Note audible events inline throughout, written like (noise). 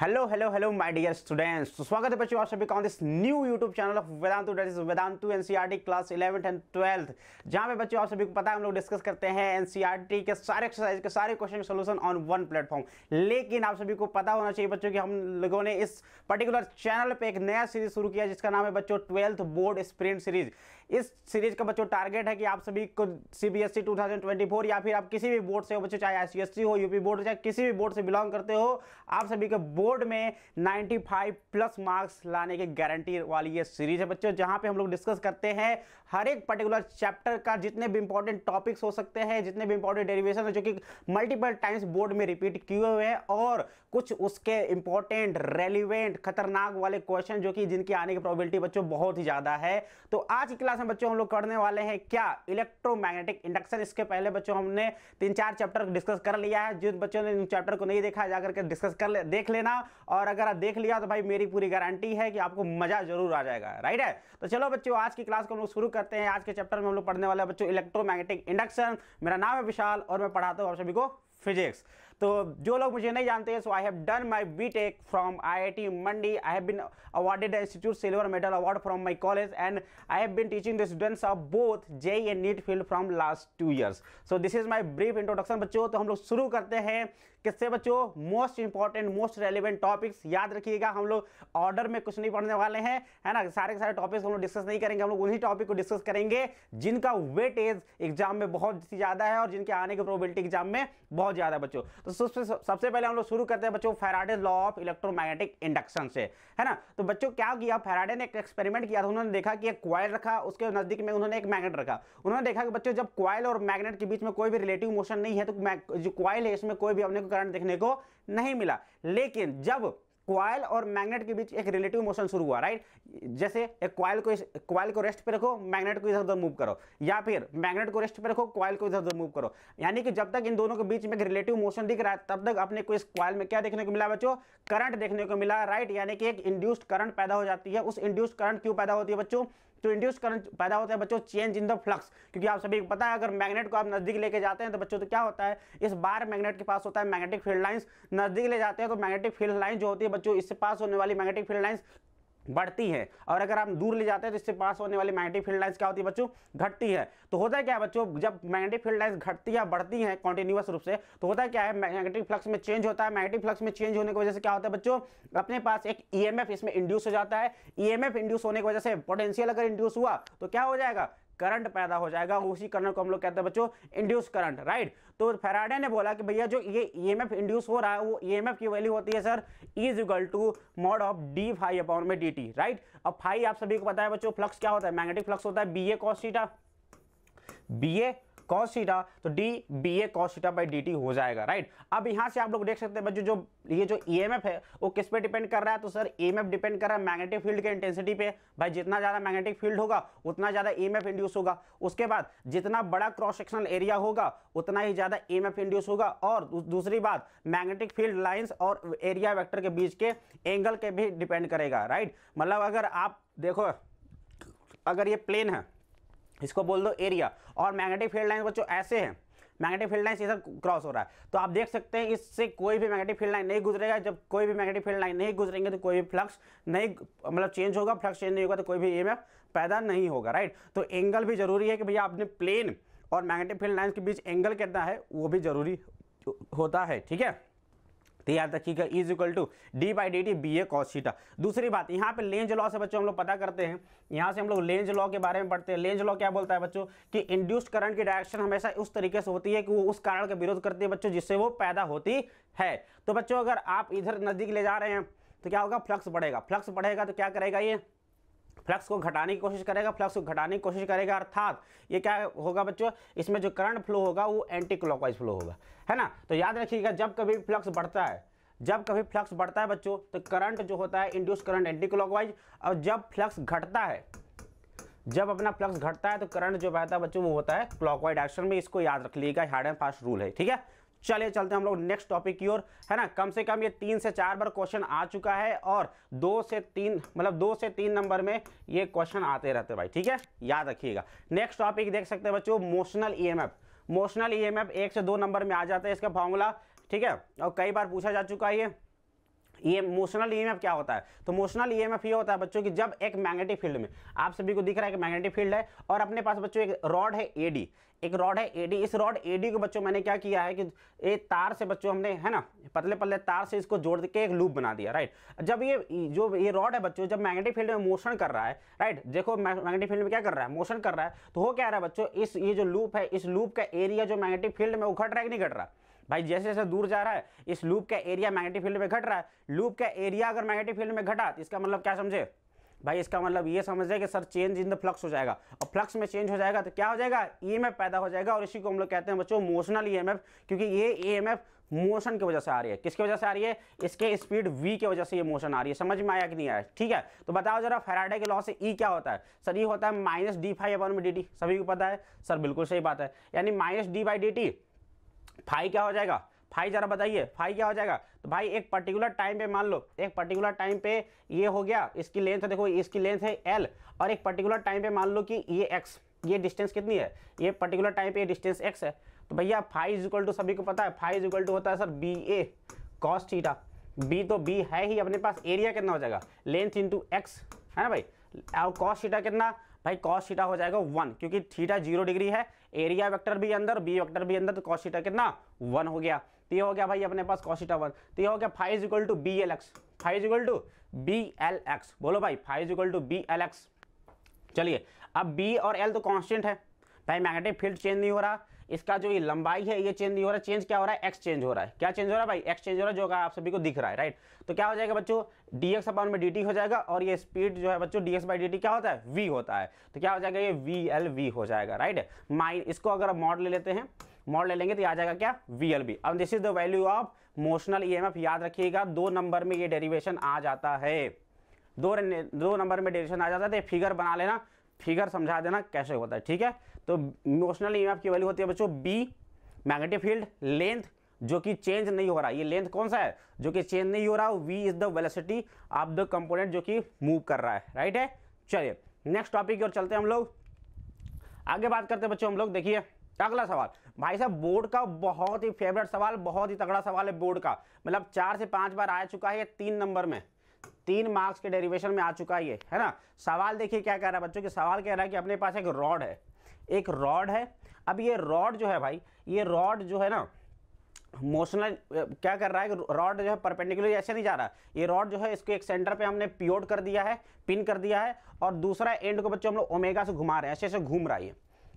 Hello hello hello my dear students तो स्वागत है बच्चों आप सभी का this new YouTube channel of Vedantu that is Vedantu NCERT class 11th and twelfth जहां पे बच्चों आप सभी को पता है हम लोग डिस्कस करते हैं एनसीईआरटी e के सारे एक्सरसाइज के सारे question solution on one platform लेकिन आप सभी को पता होना चाहिए बच्चों की हम लोगों ने इस पर्टिकुलर चैनल पर एक नया सीरीज शुरू किया जिसका नाम है बच्चों ट्वेल्थ बोर्ड स्प्रिंट सीरीज इस सीरीज का बच्चों टारगेट है कि आप सभी को ट्वेंटी फोर e या फिर आप किसी भी बोर्ड से हो बच्चों चाहे सी हो यूपी बोर्ड चाहे किसी भी बोर्ड से बिलोंग करते हो आप सभी के बोर्ड बोर्ड में 95 प्लस मार्क्स लाने की गारंटी वाली ये सीरीज है बच्चों जहां पे हम लोग डिस्कस करते हैं हर एक पर्टिकुलर चैप्टर का जितने भी इंपॉर्टेंट टॉपिक्स हो सकते हैं जितने भी इंपॉर्टेंट डेरिवेशन है जो कि मल्टीपल टाइम्स बोर्ड में रिपीट किए हुए हैं और कुछ उसके इंपॉर्टेंट रेलिवेंट खतरनाक वाले क्वेश्चन जो कि जिनकी आने की प्रॉबिलिटी बच्चों बहुत ही ज़्यादा है तो आज की क्लास में बच्चों हम लोग करने वाले हैं क्या इलेक्ट्रोमैग्नेटिक इंडक्शन इसके पहले बच्चों हमने तीन चार चैप्टर डिस्कस कर लिया है जिन बच्चों ने चैप्टर को नहीं देखा जाकर के डिस्कस कर ले देख लेना और अगर आप देख लिया तो भाई मेरी पूरी गारंटी है कि आपको मज़ा जरूर आ जाएगा राइट है तो चलो बच्चों आज की क्लास को हम लोग शुरू करते हैं आज के चैप्टर में हम लोग पढ़ने वाले बच्चों इलेक्ट्रोमैग्नेटिक इंडक्शन मेरा नाम है विशाल और मैं पढ़ाता हूँ आप सभी को फिजिक्स तो जो लोग मुझे नहीं जानते हैं so I have done my BTech from IIT Mandi I have been awarded institute silver medal award from my college and I have been teaching the students of both J and NEET field from last two years so this is my brief introduction बच्चों तो हम लोग शुरू करते हैं किससे बच्चों most important most relevant topics याद रखिएगा हम लोग ऑर्डर में कुछ नहीं पढ़ने वाले हैं है ना सारे के सारे टॉपिक्स हम लोग डिस्कस नहीं करेंगे हम लोग उन्हीं टॉपिक को डिस्कस करेंगे जिनका वेटेज एग्जाम में बहुत ज़्यादा है और जिनके आने की प्रोबेबिलिटी एग्जाम में बहुत ज़्यादा बच्चों तो सबसे पहले हम लोग शुरू करते हैं बच्चों Faraday law of electromagnetic induction से है ना तो बच्चों क्या किया फेराडे ने एक एक्सपेरिमेंट किया था उन्होंने देखा कि एक क्वाइल रखा उसके नज़दीक में उन्होंने एक मैग्नेट रखा उन्होंने देखा कि बच्चों जब क्वाइल और मैग्नेट के बीच में कोई भी रिलेटिव मोशन नहीं है तो जो क्वाइल है इसमें कोई भी अपने को करंट देखने को नहीं मिला लेकिन जब क्वाइल और मैग्नेट के बीच एक रिलेटिव मोशन शुरू हुआ राइट जैसे एक क्वाइल को क्वाइल को रेस्ट पे रखो मैग्नेट को इधर उधर मूव करो या फिर मैग्नेट को रेस्ट पे रखो क्वाइल को इधर उधर मूव करो यानी कि जब तक इन दोनों के बीच में एक रिलेटिव मोशन दिख रहा है तब तक अपने को इस क्वाइल में क्या देखने को मिला बच्चों करंट देखने को मिला राइट यानी कि एक इंड्यूस्ड करंट पैदा हो जाती है उस इंड्यूस्ड करंट क्यों पैदा होती है बच्चों तो इंड्यूस करंट पैदा होता है बच्चों चेंज इन द फ्लक्स क्योंकि आप सभी को पता है अगर मैग्नेट को आप नजदीक लेके जाते हैं तो बच्चों तो क्या होता है इस बार मैग्नेट के पास होता है मैग्नेटिक फील्ड लाइन्स नजदीक ले जाते हैं तो मैग्नेटिक फील्ड लाइन जो होती है बच्चों इससे पास होने वाली मैग्नेटिक फील्ड लाइन्स बढ़ती है और अगर आप दूर ले जाते हैं तो इससे पास होने वाली मैग्नेटिक फील्ड लाइंस क्या होती है बच्चों घटती है तो होता है क्या बच्चों जब मैग्नेटिक फील्ड लाइंस घटती है बढ़ती है कॉन्टिन्यूस रूप से तो होता है क्या है मैग्नेटिक फ्लक्स में चेंज होता है मैग्नेटिक फ्लक्स में चेंज होने की वजह से क्या होता है बच्चों अपने पास एक ई इसमें इंड्यूस हो जाता है ई इंड्यूस होने की वजह से पोटेंशियल अगर इंड्यूस हुआ तो क्या हो जाएगा करंट पैदा हो जाएगा उसी करंट को हम लोग कहते हैं बच्चों इंड्यूस करंट राइट तो फेराडे ने बोला कि भैया जो ये ई एम एफ इंड्यूस हो रहा है वो ई एम एफ की वैल्यू होती है sir is equal to mod of D phi upon में डी टी राइट अब फाई आप सभी को पता है बच्चों फ्लक्स क्या होता है मैग्नेटिक फ्लक्स होता है B A cos theta B A cos theta तो D B A cos theta by D हो जाएगा राइट अब यहाँ से आप लोग देख सकते हैं बच्चों जो ये जो ई e है वो किस पे डिपेंड कर रहा है तो सर ई डिपेंड कर रहा है मैग्नेटिक फील्ड के इंटेंसिटी पे भाई जितना ज़्यादा मैग्नेटिक फील्ड होगा उतना ज़्यादा ई e इंड्यूस होगा उसके बाद जितना बड़ा क्रॉस सेक्शनल एरिया होगा उतना ही ज़्यादा ई e इंड्यूस होगा और दूसरी बात मैग्नेटिक फील्ड लाइन्स और एरिया वैक्टर के बीच के एंगल के भी डिपेंड करेगा राइट मतलब अगर आप देखो अगर ये प्लेन है इसको बोल दो एरिया और मैग्नेटिक फील्ड लाइन बच्चों ऐसे हैं मैग्नेटिक फील्ड लाइन इधर क्रॉस हो रहा है तो आप देख सकते हैं इससे कोई भी मैग्नेटिक फील्ड लाइन नहीं गुजरेगा जब कोई भी मैग्नेटिक फील्ड लाइन नहीं गुजरेंगे तो कोई भी फ्लक्स नहीं मतलब चेंज होगा फ्लक्स चेंज नहीं होगा तो कोई भी ईएमएफ पैदा नहीं होगा राइट तो एंगल भी जरूरी है कि भैया आपने प्लेन और मैग्नेटिक फील्ड लाइन के बीच एंगल कितना है वो भी जरूरी होता है ठीक है तो याद रखिएगा is equal to D by D T B A cos theta दूसरी बात यहाँ पे लेंज लॉ से बच्चों हम लोग पता करते हैं यहाँ से हम लोग लेंज लॉ के बारे में पढ़ते हैं लेंज लॉ क्या बोलता है बच्चों कि इंड्यूस्ड करंट की डायरेक्शन हमेशा उस तरीके से होती है कि वो उस कारण का विरोध करती है बच्चों जिससे वो पैदा होती है तो बच्चों अगर आप इधर नज़दीक ले जा रहे हैं तो क्या होगा फ्लक्स बढ़ेगा फ्लक्स बढ़ेगा तो क्या करेगा ये फ्लक्स को घटाने की कोशिश करेगा फ्लक्स को घटाने की कोशिश करेगा अर्थात ये क्या होगा बच्चों इसमें जो करंट फ्लो होगा वो एंटी क्लॉकवाइज फ्लो होगा है ना तो याद रखिएगा जब कभी फ्लक्स बढ़ता है जब कभी फ्लक्स बढ़ता है बच्चों तो करंट जो होता है इंड्यूस करंट एंटी क्लॉकवाइज और जब फ्लक्स घटता है जब अपना फ्लक्स घटता है तो करंट जो बहता है बच्चों वो होता है क्लॉकवाइज डायरेक्शन में इसको याद रख लीजिएगा हार्ड एंड फास्ट रूल है ठीक है चलिए चलते हैं हम लोग नेक्स्ट टॉपिक की ओर है ना कम से कम ये तीन से चार बार क्वेश्चन आ चुका है और दो से तीन मतलब दो से तीन नंबर में ये क्वेश्चन आते रहते भाई ठीक है याद रखिएगा नेक्स्ट टॉपिक देख सकते हैं बच्चों मोशनल ई मोशनल एफ एक से दो नंबर में आ जाता है इसका फॉर्मूला ठीक है और कई बार पूछा जा चुका है ये ये मोशनल ई e क्या होता है तो मोशनल ईएमएफ e ये होता है बच्चों कि जब एक मैग्नेटिक फील्ड में आप सभी को दिख रहा है कि मैग्नेटिक फील्ड है और अपने पास बच्चों एक रॉड है एडी एक रॉड है एडी इस रॉड एडी को बच्चों मैंने क्या किया है कि ये तार से बच्चों हमने है ना पतले पतले तार से इसको जोड़ के एक लूप बना दिया राइट जब ये जो ये रॉड है बच्चों जब मैग्नेटिक फील्ड में मोशन कर रहा है राइट देखो मैग्नेटिक फील्ड में क्या कर रहा है मोशन कर रहा है तो हो क्या रहा है बच्चों इस ये जो लूप है इस लूप का एरिया जो मैग्नेटिक फील्ड में वो घट रहा है कि नहीं घट रहा भाई जैसे जैसे दूर जा रहा है इस लूप का एरिया मैग्नेटिक फील्ड में घट रहा है लूप का एरिया अगर मैग्नेटिक फील्ड में घटा तो इसका मतलब क्या समझे भाई इसका मतलब ये समझ रहे कि sir change in the flux हो जाएगा और फ्लक्स में चेंज हो जाएगा तो क्या हो जाएगा ई e पैदा हो जाएगा और इसी को हम लोग कहते हैं बच्चों मोशनल ई e क्योंकि ये ई e मोशन की वजह से आ रही है किसकी वजह से आ रही है इसके स्पीड वी की वजह से ये मोशन आ रही है समझ में आया कि नहीं आया ठीक है तो बताओ जरा फेराडे के लॉ से ई क्या होता है सर ये होता है माइनस डी फाइव अपन में डी टी सभी को पता है सर बिल्कुल सही बात है यानी minus D by D T phi क्या हो जाएगा फाइव जरा बताइए फाइव क्या हो जाएगा तो भाई एक पर्टिकुलर टाइम पे मान लो एक पर्टिकुलर टाइम पे ये हो गया इसकी लेंथ देखो इसकी लेंथ है एल और एक पर्टिकुलर टाइम पे मान लो कि ये एक्स ये डिस्टेंस कितनी है ये पर्टिकुलर टाइम पे ये डिस्टेंस एक्स है तो भैया फाइव इज इक्वल टू सभी को पता है फाइव इज इक्वल टू होता है sir B A cos theta B तो बी है ही अपने पास एरिया कितना हो जाएगा लेंथ इंटू एक्स है ना भाई और कॉस थीटा कितना भाई कॉस थीटा हो जाएगा वन क्योंकि थीटा जीरो डिग्री है एरिया वेक्टर भी अंदर बी वेक्टर भी अंदर तो कॉस थीटा कितना वन हो गया तो ये हो गया भाई अपने पास कॉसिटा वन तो ये हो गया phi is to B L X phi is to B L X बोलो भाई phi is to B L X चलिए अब बी और एल तो कॉन्स्टेंट है भाई मैग्नेटिक फील्ड चेंज नहीं हो रहा इसका जो ये लंबाई है ये चेंज नहीं हो रहा चेंज क्या हो रहा है एक्स चेंज हो रहा है क्या चेंज हो रहा है भाई एक्स चेंज हो रहा है जो आप सभी को दिख रहा है राइट तो क्या हो जाएगा बच्चों डी एक्स अपाउन में डी हो जाएगा और ये स्पीड जो है बच्चों डी एक्स बाई क्या होता है वी होता है तो क्या हो जाएगा ये वी एल वी हो जाएगा राइट माइन इसको अगर आप मॉड ले लेते हैं मॉडल ले लेंगे तो आ जाएगा क्या वी अब this is the value of motional E याद रखिएगा दो नंबर में ये डेरिवेशन आ जाता है दो दो नंबर में डेरिवेशन आ जाता है तो फिगर बना लेना फिगर समझा देना कैसे होता है ठीक है तो मोशनल ई e की वैल्यू होती है बच्चों बी मैग्नेटिक फील्ड लेंथ जो कि चेंज नहीं हो रहा ये लेंथ कौन सा है जो कि चेंज नहीं हो रहा V is the velocity of the component जो कि मूव कर रहा है राइट है चलिए नेक्स्ट टॉपिक की ओर चलते हैं हम लोग आगे बात करते हैं बच्चों हम लोग देखिए अगला सवाल भाई साहब बोर्ड का बहुत ही फेवरेट सवाल बहुत ही तगड़ा सवाल है बोर्ड का मतलब चार से पांच बार आ चुका है तीन नंबर में तीन मार्क्स के डेरिवेशन में आ चुका है ये है ना सवाल देखिए क्या कह रहा है बच्चों के सवाल कह रहा है कि अपने पास एक रॉड है एक रॉड है अब ये रॉड जो है भाई ये रॉड जो है ना मोशनल क्या कर रहा है रॉड जो है परपेंडिकुलर ऐसे नहीं जा रहा ये रॉड जो है इसको एक सेंटर पे हमने पियोड कर दिया है पिन कर दिया है और दूसरा एंड को बच्चों हम लोग ओमेगा से घुमा रहे हैं ऐसे ऐसे घूम रहा है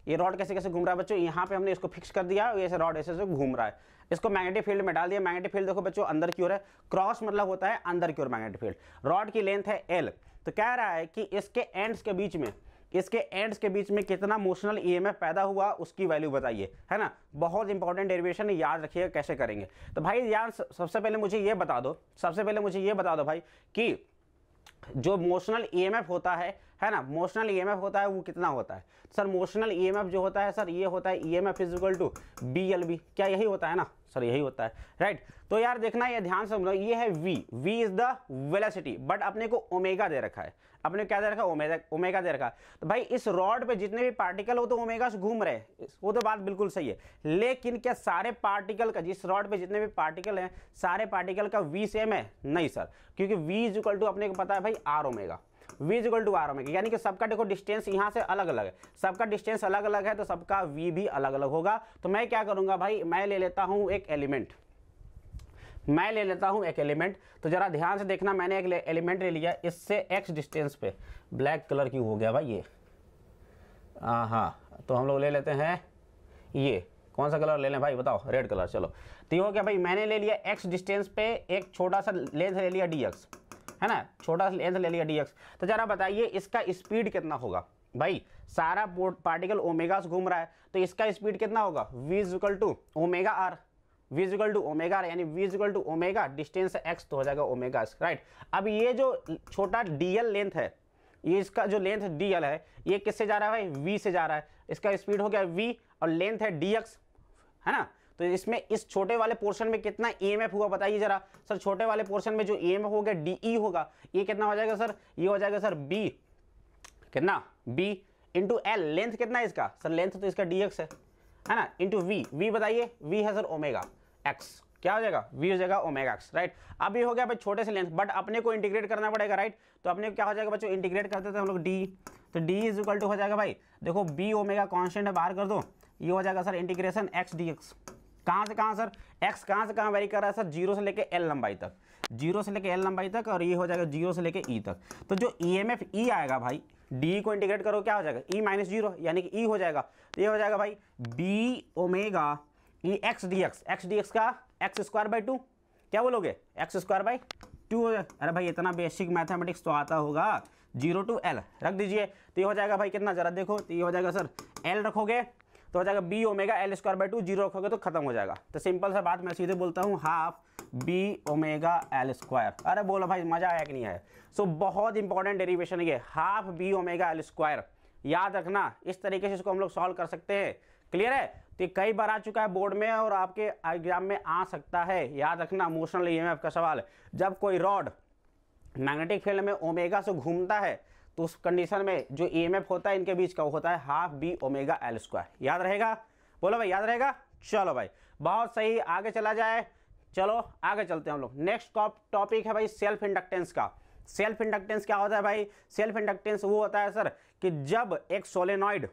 ये रॉड कैसे कैसे घूम रहा है बच्चों यहाँ पे हमने इसको फिक्स कर दिया ये रॉड ऐसे ऐसे घूम रहा है इसको मैग्नेटिक फील्ड में डाल दिया मैग्नेटिक फील्ड देखो बच्चों अंदर की ओर है क्रॉस मतलब होता है अंदर की ओर मैग्नेटिक फील्ड रॉड की लेंथ है एल तो कह रहा है कि इसके एंड्स के बीच में इसके एंड्स के बीच में कितना मोशनल ईएमएफ पैदा हुआ उसकी वैल्यू बताइए है ना बहुत इंपॉर्टेंट डेरिवेशन याद रखिएगा कैसे करेंगे तो भाई यार सबसे पहले मुझे ये बता दो सबसे पहले मुझे ये बता दो भाई कि जो मोशनल एफ होता है है ना मोशनल ई e होता है वो कितना होता है तो सर मोशनल ई e जो होता है सर ये होता है E M F is equal to B L B क्या यही होता है ना सर यही होता है राइट right? तो यार देखना ये ध्यान से समझो ये है V V is the velocity but अपने को ओमेगा दे रखा है अपने क्या दे रखा है ओमेगा ओमेगा दे रखा है तो भाई इस रॉड पे जितने भी पार्टिकल हो तो ओमेगा से घूम रहे हैं वो तो बात बिल्कुल सही है लेकिन क्या सारे पार्टिकल का जिस रॉड पे जितने भी पार्टिकल हैं सारे पार्टिकल का वी सेम है नहीं सर क्योंकि वी इज इक्वल टू अपने को पता है भाई R omega V is equal to R omega यानी कि सबका देखो डिस्टेंस यहाँ से अलग अलग है सबका डिस्टेंस अलग अलग है तो सबका वी भी अलग अलग होगा तो मैं क्या करूँगा भाई मैं ले लेता हूँ एक एलिमेंट मैं ले लेता हूँ एक एलिमेंट तो ज़रा ध्यान से देखना मैंने एक एलिमेंट ले लिया इससे एक्स डिस्टेंस पे ब्लैक कलर क्यों हो गया भाई ये हाँ तो हम लोग ले लेते हैं ये कौन सा कलर ले लें भाई बताओ रेड कलर चलो तो ये हो गया भाई मैंने ले लिया एक्स डिस्टेंस पे एक छोटा सा लेंथ ले लिया डी एक्स है ना छोटा सा लेंथ ले लिया डी तो जरा बताइए इसका स्पीड कितना होगा भाई सारा पार्टिकल ओमेगा से घूम रहा है तो इसका स्पीड कितना होगा v is equal to omega R v is equal to omega यानी v is equal to omega distance X तो हो जाएगा ओमेगा राइट अब ये जो छोटा डीएल लेंथ है ये इसका जो लेंथ डीएल है ये किससे जा रहा है भाई वी से जा रहा है इसका स्पीड हो गया वी और लेंथ है डी है ना तो इसमें इस छोटे वाले पोर्शन में कितना ई e हुआ बताइए जरा सर छोटे वाले पोर्शन में जो ई e हो गया डी e होगा ये कितना हो जाएगा सर ये हो जाएगा सर बी कितना बी इंटू एल लेंथ कितना है इसका सर लेंथ तो इसका डी है है ना इंटू वी वी बताइए वी है सर ओमेगा एक्स क्या हो जाएगा वी हो जाएगा ओमेगा एक्स राइट अब ये हो गया भाई छोटे से लेंथ बट अपने को इंटीग्रेट करना पड़ेगा राइट तो अपने को क्या हो जाएगा बच्चों इंटीग्रेट करते थे हम लोग डी तो डी इज इक्वल टू हो जाएगा भाई देखो बी ओमेगा कॉन्स्टेंट है बाहर कर दो ये हो जाएगा sir integration X D X कहाँ से कहाँ सर एक्स कहाँ से कहाँ वेरी कर रहा है सर जीरो से लेके एल लंबाई तक जीरो से लेके एल लंबाई तक और ये हो जाएगा जीरो से लेके ई e तक तो जो ई एम एफ ई आएगा भाई डी e को इंटीग्रेट करो क्या हो जाएगा ई माइनस जीरो यानी कि ई e हो जाएगा तो ये हो जाएगा भाई B omega E X D X X D X का एक्स स्क्वायर बाई टू क्या बोलोगे एक्स स्क्वायर बाई टू हो जाएगा अरे भाई इतना बेसिक मैथमेटिक्स तो आता होगा जीरो टू एल रख दीजिए तो ये हो जाएगा भाई कितना ज़रा देखो तो ये हो जाएगा सर एल रखोगे तो हो जाएगा B omega L square by two zero रखोगे तो खत्म हो जाएगा तो सिंपल सा बात मैं सीधे बोलता हूँ half B omega L square अरे बोलो भाई मजा आया कि नहीं आया सो so, बहुत इंपॉर्टेंट डेरिवेशन है half B omega L square याद रखना इस तरीके से इसको हम लोग सॉल्व कर सकते हैं क्लियर है तो कई बार आ चुका है बोर्ड में और आपके एग्जाम में आ सकता है याद रखना इमोशनल ई का सवाल जब कोई रॉड मैग्नेटिक फील्ड में ओमेगा से घूमता है तो उस कंडीशन में जो ई e होता है इनके बीच का होता है half B omega L square याद रहेगा बोलो भाई याद रहेगा चलो भाई बहुत सही आगे चला जाए चलो आगे चलते हैं हम लोग नेक्स्ट टॉपिक है भाई सेल्फ इंडक्टेंस का सेल्फ इंडक्टेंस क्या होता है भाई सेल्फ इंडक्टेंस वो होता है सर कि जब एक सोलेनॉइड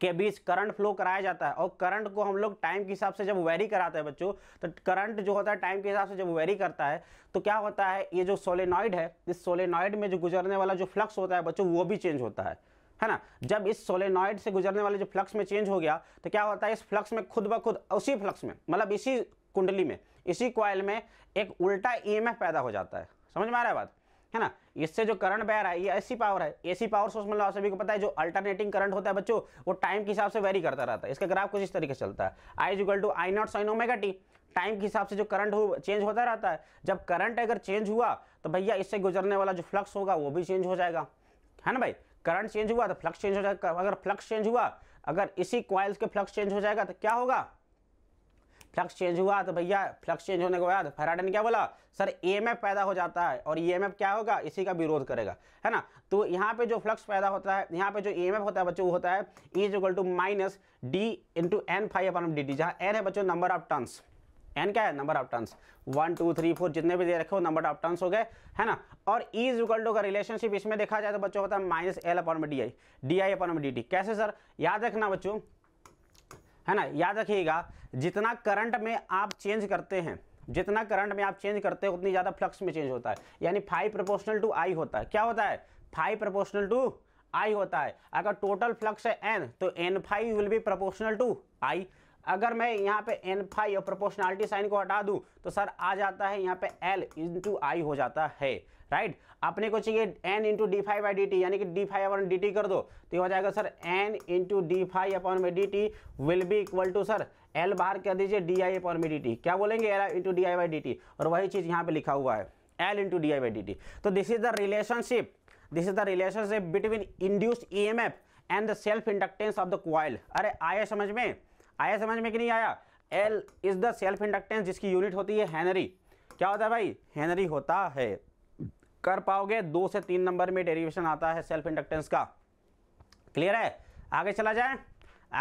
के बीच करंट फ्लो कराया जाता है और करंट को हम लोग टाइम के हिसाब से जब वेरी कराते हैं बच्चों तो करंट जो होता है टाइम के हिसाब से जब वेरी करता है तो क्या होता है ये जो सोलेनॉइड है इस सोलेनॉइड में जो गुजरने वाला जो फ्लक्स होता है बच्चों वो भी चेंज होता है है ना जब इस सोलेनॉइड से गुजरने वाले जो फ्लक्स में चेंज हो गया तो क्या होता है इस फ्लक्स में खुद ब खुद उसी फ्लक्स में मतलब इसी कुंडली में इसी क्वाइल में एक उल्टा ईएमएफ पैदा हो जाता है समझ में आ रहा है बात है ना इससे जो करंट बह रहा है ये एसी पावर है एसी पावर सोर्स मतलब आप सभी को पता है जो अल्टरनेटिंग करंट होता है बच्चों वो टाइम के हिसाब से वेरी करता रहता है इसका ग्राफ कुछ इस तरीके से चलता है I equal to I naught sine omega T time के हिसाब से जो करंट हो चेंज होता रहता है जब करंट अगर चेंज हुआ तो भैया इससे गुजरने वाला जो फ्लक्स होगा वो भी चेंज हो जाएगा है ना भाई करंट चेंज हुआ तो फ्लक्स चेंज हो जाएगा अगर फ्लक्स चेंज हुआ अगर इसी क्वाइल्स के फ्लक्स चेंज हो जाएगा तो क्या होगा फ्लक्स चेंज हुआ तो भैया फ्लक्स चेंज होने के बाद फेराडे ने क्या बोला सर ईएमएफ e पैदा हो जाता है और ईएमएफ e क्या होगा इसी का विरोध करेगा है ना तो यहाँ पे जो फ्लक्स पैदा होता है यहाँ पे जो ईएमएफ e होता है बच्चों वो होता है is equal to minus D into N phi upon D D जहाँ एन है बच्चों नंबर ऑफ टर्न्स एन क्या है number of turns one two three four जितने भी दे रखे हो नंबर ऑफ टर्न्स हो गए है ना और इज इक्वल टू का रिलेशनशिप इसमें देखा जाए तो बच्चों होता है minus L upon D I D I upon D D कैसे सर याद रखना बच्चों है ना याद रखिएगा जितना करंट में आप चेंज करते हैं जितना करंट में आप चेंज करते हैं उतनी ज़्यादा फ्लक्स में चेंज होता है यानी फाइव प्रपोर्शनल टू आई होता है क्या होता है फाइव प्रपोर्शनल टू आई होता है अगर टोटल फ्लक्स है एन तो N phi will be proportional to I अगर मैं यहाँ पे एन फाइव और प्रपोर्शनलिटी साइन को हटा दूँ तो सर आ जाता है यहाँ पे एल इंटू आई हो जाता है राइट अपने को चाहिए N into D phi by D यानी कि D phi upon D T कर दो तो ये हो जाएगा sir N into D phi upon में D T will be equal to sir L बाहर कर दीजिए डी आई अपॉन में डी टी क्या बोलेंगे L into D I by D और वही चीज़ यहाँ पे लिखा हुआ है L into D I by D T तो this is the relationship this is the relationship between induce E M F and the self inductance of the coil अरे आया समझ में आया समझ में कि नहीं आया L is the self inductance जिसकी यूनिट होती है हैनरी क्या होता है भाई हैनरी होता है कर पाओगे दो से तीन नंबर में डेरिवेशन आता है सेल्फ इंडक्टेंस का क्लियर है आगे चला जाए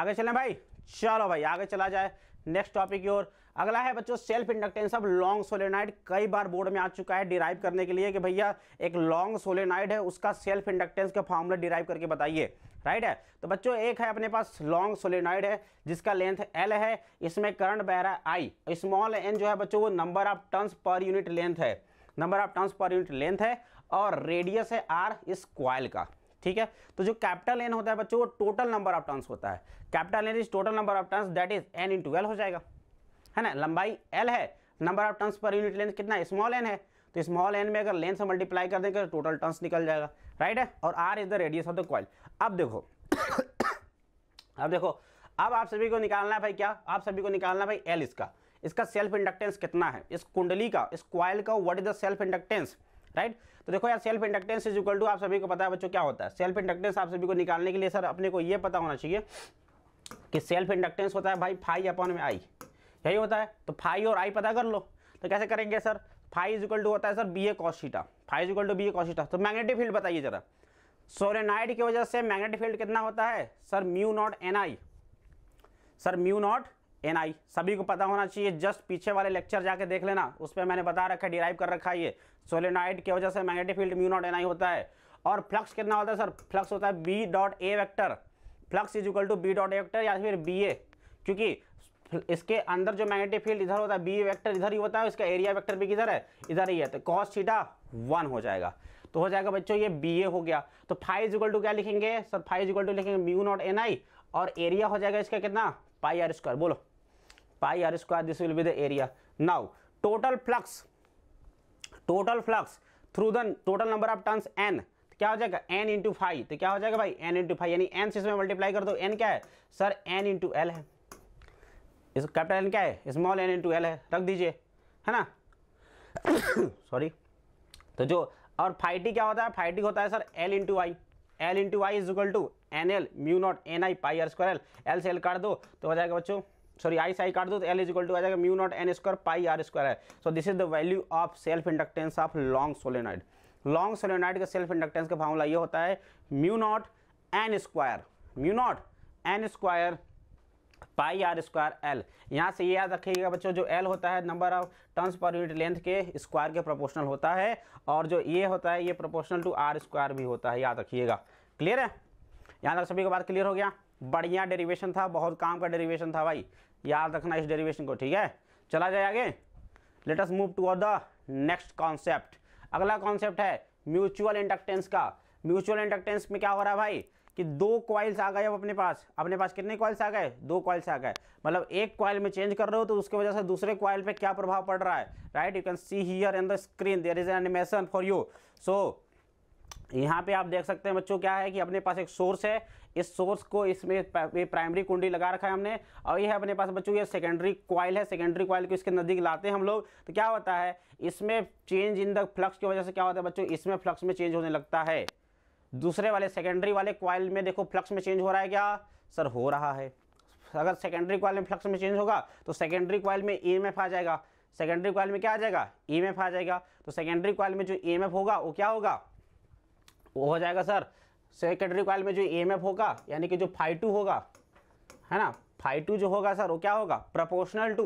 आगे चले भाई चलो भाई आगे चला जाए नेक्स्ट टॉपिक की ओर अगला है बच्चों self inductance of long solenoid कई बार बोर्ड में आ चुका है डिराइव करने के लिए कि भैया एक लॉन्ग सोलेनाइड है उसका सेल्फ इंडक्टेंस का फॉर्मूला डिराइव करके बताइए राइट है तो बच्चों एक है अपने पास लॉन्ग सोलेनाइड है जिसका लेंथ एल है इसमें करंट बह रहा है आई स्मॉल एन जो है बच्चों वो number of turns per unit length है number of terms per unit length है और रेडियस है आर इस क्वाइल का ठीक है तो जो कैपिटल एन होता है बच्चों वो टोटल नंबर ऑफ टर्म्स होता है capital N is total number of terms that is N into हो जाएगा है ना लंबाई एल है number of terms per unit length कितना स्मॉल एन है तो स्मॉल एन में अगर लेंथ से मल्टीप्लाई कर देंगे तो टोटल टर्म्स निकल जाएगा राइट है और R is the radius of the coil अब देखो अब देखो अब आप सभी को निकालना है भाई क्या आप सभी को निकालना है भाई एल इसका इसका सेल्फ इंडक्टेंस कितना है इस कुंडली का इस क्वाइल का what is the self inductance right तो देखो यार self inductance is equal to आप सभी को पता है बच्चों क्या होता है सेल्फ इंडक्टेंस आप सभी को निकालने के लिए सर अपने को ये पता होना चाहिए कि सेल्फ इंडक्टेंस होता है भाई फाइव अपॉन में आई यही होता है तो फाइव और आई पता कर लो तो कैसे करेंगे सर फाइव इक्वल टू होता है sir B A cos theta phi equal to B A cos theta तो मैग्नेटिक फील्ड बताइए जरा सोलेनाइड की वजह से मैग्नेटिक फील्ड कितना होता है sir mu naught N I sir mu naught I सभी को पता होना चाहिए जस्ट पीछे वाले लेक्चर जाके देख लेना उस पर मैंने बता रखा है डिराइव कर रखा है ये सोलेनाइड की वजह से magnetic field mu naught I होता है और फ्लक्स कितना होता है सर फ्लक्स होता है B dot A vector flux is equal to B dot A vector या फिर बी ए क्योंकि इसके अंदर जो मैग्नेटिक फील्ड इधर होता है बी वैक्टर इधर ही होता है इसका एरिया वैक्टर भी किधर है इधर ही है तो कॉस थीटा वन हो जाएगा तो हो जाएगा बच्चों ये बी ए हो गया तो फाइव इजल टू क्या लिखेंगे सर फाइव इजल टू लिखेंगे म्यू नॉट एन आई और एरिया हो जाएगा इसका कितना पाई आर स्क्वायर बोलो pi R square this will be the area now total flux total flux through the total number of turns N क्या हो जाएगा एन इंटू फाइव तो क्या हो जाएगा भाई एन इंटू फाइव यानी एन से इसमें मल्टीप्लाई कर दो एन क्या है सर एन इंटू एल है इस कैपिटल एन क्या है स्मॉल एन इंटू एल है रख दीजिए है ना सॉरी (coughs) तो जो और फाइटी क्या होता है फाइटी होता है sir L into Y L into Y is equal to N L mu naught N I pi R square L L से एल काट दो तो हो जाएगा बच्चों सॉरी आई साई काट दो तो एल इज इक्वल टू आ जाएगा mu naught N square pi R square है so this is the value of self inductance of long solenoid long solenoid का सेल्फ इंडक्टेंस का फॉर्मूला ये होता है mu naught N square mu naught N square pi R square L यहाँ से ये याद रखिएगा बच्चों जो एल होता है number of turns per unit length के स्क्वायर के प्रोपोर्शनल होता है और जो ये होता है ये प्रोपोर्शनल टू आर स्क्वायर भी होता है याद रखिएगा क्लियर है यहाँ तक सभी को बात क्लियर हो गया बढ़िया डेरिवेशन था बहुत काम का डेरिवेशन था भाई याद रखना इस डेरिवेशन को ठीक है चला जाए आगे let us move to the next concept अगला कॉन्सेप्ट है म्यूचुअल इंडक्टेंस का म्यूचुअल इंडक्टेंस में क्या हो रहा है भाई कि दो क्वाइल्स आ गए अब अपने पास अपने पास कितने क्वाइल्स आ गए दो क्वाइल्स आ गए मतलब एक क्वाइल में चेंज कर रहे हो तो उसके वजह से दूसरे क्वाइल पे क्या प्रभाव पड़ रहा है right you can see here in the screen there is an animation for you so यहाँ पे आप देख सकते हैं बच्चों क्या है कि अपने पास एक सोर्स है इस सोर्स को इसमें प्राइमरी कुंडी लगा रखा है हमने और ये है अपने पास बच्चों ये सेकेंडरी क्वाइल है सेकेंडरी क्वाइल को इसके नज़दीक लाते हैं हम लोग तो क्या होता है इसमें चेंज इन द फ्लक्स की वजह से क्या होता है बच्चों इसमें फ्लक्स में चेंज होने लगता है दूसरे वाले सेकेंडरी वाले क्वाइल में देखो फ्लक्स में चेंज हो रहा है क्या सर हो रहा है अगर सेकेंडरी क्वाइल में फ्लक्स में चेंज होगा तो सेकेंडरी क्वाइल में ई e आ जाएगा सेकेंडरी क्वाइल में क्या आ जाएगा ई e आ जाएगा तो सेकेंडरी क्वाइल में जो ई e होगा वो क्या होगा वो हो जाएगा सर सेकेंडरी कॉयल में जो ई e होगा यानी कि जो फाई टू होगा है ना फाई टू जो होगा सर वो क्या होगा प्रपोर्शनल टू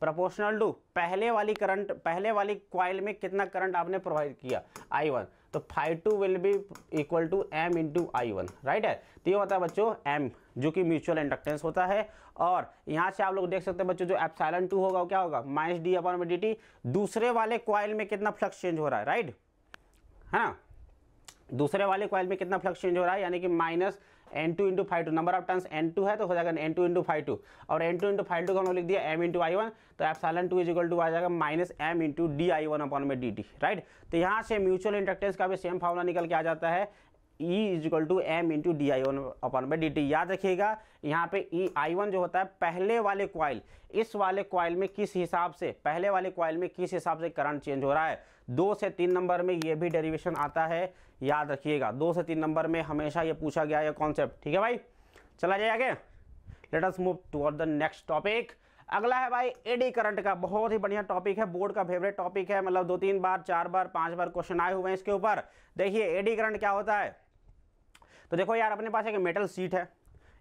प्रपोर्शनल टू पहले वाली करंट पहले वाली क्वाइल में कितना करंट आपने प्रोवाइड किया आई वन तो phi two will be equal to M into I one right है तो ये होता है बच्चों एम जो कि म्यूचुअल इंडक्टेंस होता है और यहाँ से आप लोग देख सकते हैं बच्चों जो एप्साइलन टू होगा वो क्या होगा minus D upon D T दूसरे वाले क्वाइल में कितना फ्लक्स चेंज हो रहा है राइट है ना दूसरे वाले कॉयल में कितना फ्लक्स चेंज हो रहा है यानी कि minus N two into phi two number of turns N two है तो हो जाएगा N two into phi two और N two into phi two का लिख दिया एम इंटू आई वन तो epsilon two equal to आ जाएगा minus M into D I one upon में डी टी राइट तो यहाँ से म्यूचुअल इंडक्टेंस का भी सेम फॉर्मला निकल के आ जाता है E is equal to M into D I one upon में डी टी याद रखिएगा यहाँ पे ई आई वन जो होता है पहले वाले क्वाइल इस वाले क्वाइल में किस हिसाब से पहले वाले क्वाइल में किस हिसाब से करंट चेंज हो रहा है दो से तीन नंबर में ये भी डेरिवेशन आता है याद रखिएगा दो से तीन नंबर में हमेशा ये पूछा गया है कॉन्सेप्ट ठीक है भाई चला जाए आगे let us move toward the next topic अगला है भाई एडी करंट का बहुत ही बढ़िया टॉपिक है बोर्ड का फेवरेट टॉपिक है मतलब दो तीन बार चार बार पांच बार क्वेश्चन आए हुए हैं इसके ऊपर देखिए एडी करंट क्या होता है तो देखो यार अपने पास एक मेटल सीट है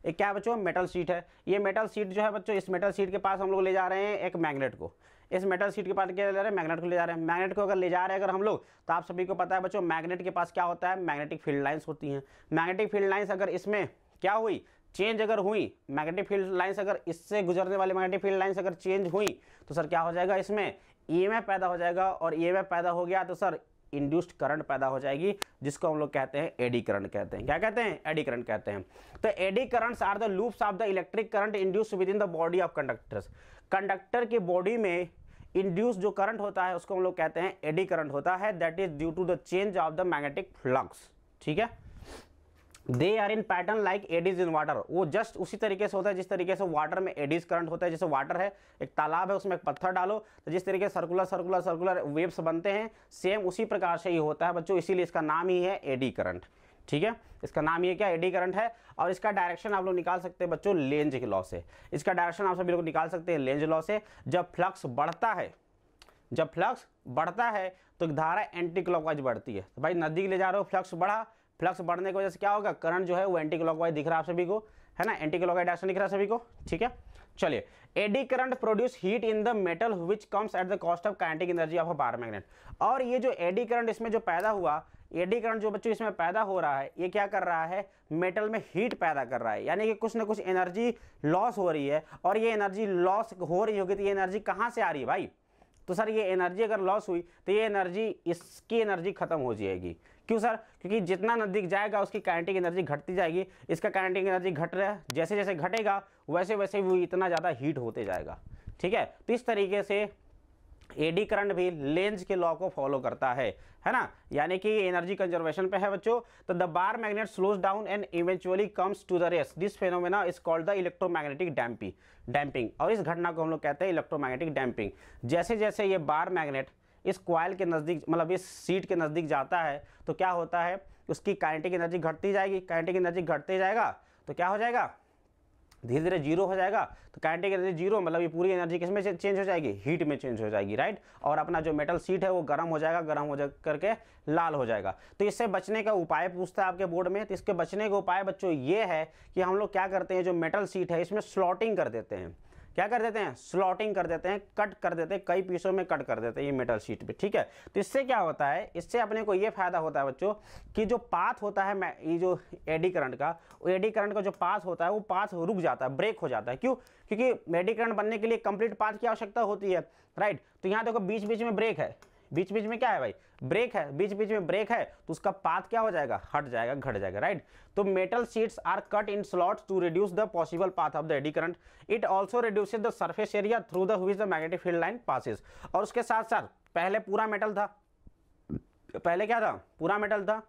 एक क्या बच्चों मेटल सीट है ये मेटल सीट जो है बच्चों इस मेटल सीट के पास हम लोग ले जा रहे हैं एक मैग्नेट को इस मेटल सीट के पास क्या ले जा रहे हैं मैग्नेट को ले जा रहे हैं मैग्नेट को अगर ले जा रहे हैं अगर हम लोग तो आप सभी को पता है बच्चों मैग्नेट के पास क्या होता है मैग्नेटिक फील्ड लाइन्स होती हैं मैग्नेटिक फील्ड लाइन्स अगर इसमें क्या हुई चेंज अगर हुई मैग्नेटिक फील्ड लाइन्स अगर इससे गुजरने वाली मैग्नेटिक फील्ड लाइन्स अगर चेंज हुई तो सर क्या हो जाएगा इसमें एफ पैदा हो जाएगा और ईएमएफ पैदा हो गया तो सर इंड्यूस्ड करंट पैदा हो जाएगी जिसको हम लोग कहते हैं एडी करंट कहते हैं क्या कहते हैं एडी करंट कहते हैं तो eddy currents are the loops of the electric current induced within the body of conductors conductor की बॉडी में इंड्यूस जो करंट होता है उसको हम लोग कहते हैं एडी करंट होता है that is due to the change of the magnetic flux ठीक है they are in pattern like eddies in water वो जस्ट उसी तरीके से होता है जिस तरीके से वाटर में एडीज करंट होता है जैसे वाटर है एक तालाब है उसमें एक पत्थर डालो तो जिस तरीके से सर्कुलर सर्कुलर सर्कुलर वेव्स बनते हैं सेम उसी प्रकार से ही होता है बच्चों इसीलिए इसका नाम ही है एडी करंट ठीक है इसका नाम ये क्या एडी करंट है और इसका डायरेक्शन आप लोग निकाल सकते हैं बच्चों लेंज के लॉ से इसका डायरेक्शन आप सभी लोग निकाल सकते हैं लेंज लॉ से जब फ्लक्स बढ़ता है जब फ्लक्स बढ़ता है तो धारा एंटी क्लॉकवाइज बढ़ती है तो भाई नदी के ले जा रहे हो फ्लक्स बढ़ा फ्लक्स बढ़ने की वजह से क्या होगा करंट जो है वो एंटी क्लॉकवाइज दिख रहा है आप सभी को है ना एंटी क्लॉकवाइज डायरेक्शन दिख रहा है सभी को ठीक है चलिए eddy current produce heat in the metal which comes at the cost of kinetic energy of a power magnet और ये जो एडी करंट इसमें जो पैदा हुआ एडी करंट जो बच्चों इसमें पैदा हो रहा है ये क्या कर रहा है मेटल में हीट पैदा कर रहा है यानी कि कुछ ना कुछ एनर्जी लॉस हो रही है और ये एनर्जी लॉस हो रही होगी तो ये एनर्जी कहाँ से आ रही है भाई तो सर ये एनर्जी अगर लॉस हुई तो ये एनर्जी इसकी एनर्जी खत्म हो जाएगी क्यों सर क्योंकि जितना नज़दीक जाएगा उसकी काइनेटिक एनर्जी घटती जाएगी इसका काइनेटिक एनर्जी घट रहा है जैसे जैसे घटेगा वैसे वैसे वो इतना ज़्यादा हीट होते जाएगा ठीक है तो इस तरीके से एडी करंट भी लेंज के लॉ को फॉलो करता है है ना यानी कि एनर्जी कंजर्वेशन पे है बच्चों तो the bar magnet slows down and eventually comes to the rest this phenomena is called the electromagnetic damp damping और इस घटना को हम लोग कहते हैं इलेक्ट्रोमैग्नेटिक डैम्पिंग जैसे जैसे ये बार मैग्नेट इस क्वाइल के नज़दीक मतलब इस सीट के नज़दीक जाता है तो क्या होता है उसकी काइनेटिक एनर्जी घटती जाएगी काइनेटिक एनर्जी घटते जाएगा तो क्या हो जाएगा धीरे धीरे जीरो हो जाएगा तो काइनेटिक एनर्जी जीरो मतलब ये पूरी एनर्जी किस में चेंज हो जाएगी हीट में चेंज हो जाएगी राइट और अपना जो मेटल सीट है वो गर्म हो जाएगा गर्म हो जा करके लाल हो जाएगा तो इससे बचने का उपाय पूछता है आपके बोर्ड में तो इसके बचने का उपाय बच्चों ये है कि हम लोग क्या करते हैं जो मेटल सीट है इसमें स्लॉटिंग कर देते हैं क्या कर देते हैं स्लॉटिंग कर देते हैं कट कर देते हैं कई पीसों में कट कर देते हैं ये मेटल शीट पे ठीक है तो इससे क्या होता है इससे अपने को ये फायदा होता है बच्चों कि जो पाथ होता है ये जो एडी करंट का एडी करंट का जो पाथ होता है वो पाथ रुक जाता है ब्रेक हो जाता है क्यों क्योंकि एडी करंट बनने के लिए कंप्लीट पाथ की आवश्यकता होती है राइट तो यहाँ देखो बीच बीच में ब्रेक है बीच बीच में क्या है भाई ब्रेक है बीच बीच में ब्रेक है तो उसका पाथ क्या हो जाएगा हट जाएगा घट जाएगा राइट तो metal sheets are cut in slot to reduce the possible path of the eddy current it also reduce the surface area through the हुई the magnetic field line passes और उसके साथ साथ पहले पूरा मेटल था पहले क्या था पूरा मेटल था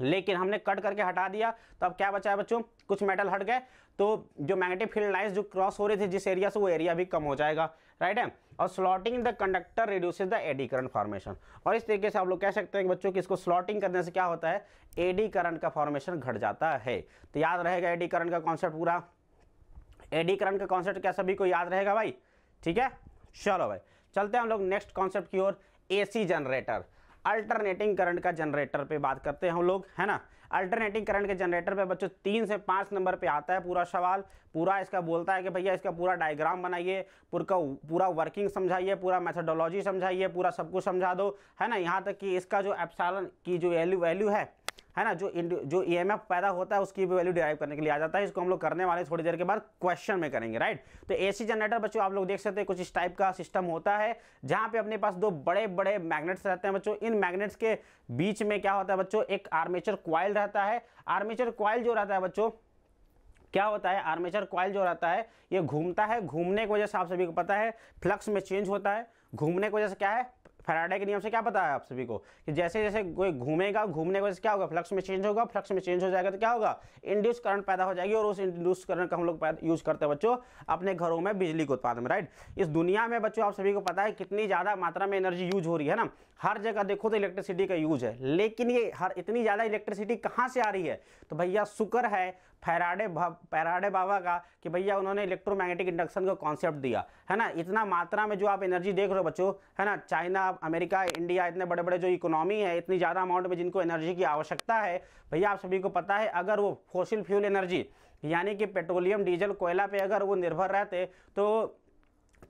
लेकिन हमने कट करके हटा दिया तो अब क्या बचा है बच्चों कुछ मेटल हट गए तो जो मैग्नेटिक फील्ड लाइंस जो क्रॉस हो रही थी जिस एरिया से वो एरिया भी कम हो जाएगा राइट है और slotting the conductor reduce the eddy current formation और इस तरीके से आप लोग कह सकते हैं कि बच्चों कि इसको स्लॉटिंग करने से क्या होता है एडी करंट का फॉर्मेशन घट जाता है तो याद रहेगा एडी करंट का कॉन्सेप्ट पूरा एडी करंट का कॉन्सेप्ट क्या सभी को याद रहेगा भाई ठीक है चलो भाई चलते हैं हम लोग नेक्स्ट कॉन्सेप्ट की ओर एसी जनरेटर अल्टरनेटिंग करंट का जनरेटर पे बात करते हैं हम लोग है ना अल्टरनेटिंग करंट के जनरेटर पे बच्चों तीन से पाँच नंबर पे आता है पूरा सवाल पूरा इसका बोलता है कि भैया इसका पूरा डायग्राम बनाइए पूरा पूरा वर्किंग समझाइए पूरा मैथडोलॉजी समझाइए पूरा सब कुछ समझा दो है ना यहाँ तक कि इसका जो एप्सालन की जो वैल्यू वैल्यू है है ना जो जो ई e पैदा होता है उसकी भी वैल्यू डिराइव करने के लिए आ जाता है इसको हम लोग करने वाले थोड़ी देर के बाद क्वेश्चन में करेंगे राइट तो एसी जनरेटर बच्चों आप लोग देख सकते हैं कुछ इस टाइप का सिस्टम होता है जहाँ पे अपने पास दो बड़े बड़े मैग्नेट्स रहते हैं बच्चों इन मैग्नेट्स के बीच में क्या होता है बच्चों एक आर्मेचर क्वाइल रहता है आर्मेचर क्वाइल जो रहता है बच्चों क्या होता है आर्मेचर क्वाइल जो रहता है ये घूमता है घूमने की वजह से आप सभी को पता है फ्लक्स में चेंज होता है घूमने की वजह से क्या है फराडे के नियम से क्या पता है आप सभी को कि जैसे जैसे कोई घूमेगा घूमने की वजह से क्या होगा फ्लक्स में चेंज होगा फ्लक्स में चेंज हो जाएगा तो क्या होगा इंड्यूस करंट पैदा हो जाएगी और उस इंड्यूस करंट का हम लोग यूज करते हैं बच्चों अपने घरों में बिजली के उत्पादन में राइट इस दुनिया में बच्चों आप सभी को पता है कितनी ज़्यादा मात्रा में एनर्जी यूज हो रही है ना हर जगह देखो तो इलेक्ट्रिसिटी का यूज है लेकिन ये हर इतनी ज़्यादा इलेक्ट्रिसिटी कहाँ से आ रही है तो भैया शुक्र है फैराडे फैराडे बाबा का कि भैया उन्होंने इलेक्ट्रोमैग्नेटिक इंडक्शन का कॉन्सेप्ट दिया है ना इतना मात्रा में जो आप एनर्जी देख रहे हो बच्चों है ना चाइना अमेरिका इंडिया इतने बड़े बड़े जो इकोनॉमी है इतनी ज़्यादा अमाउंट में जिनको एनर्जी की आवश्यकता है भैया आप सभी को पता है अगर वो फोसिल फ्यूल एनर्जी यानी कि पेट्रोलियम डीजल कोयला पे अगर वो निर्भर रहते तो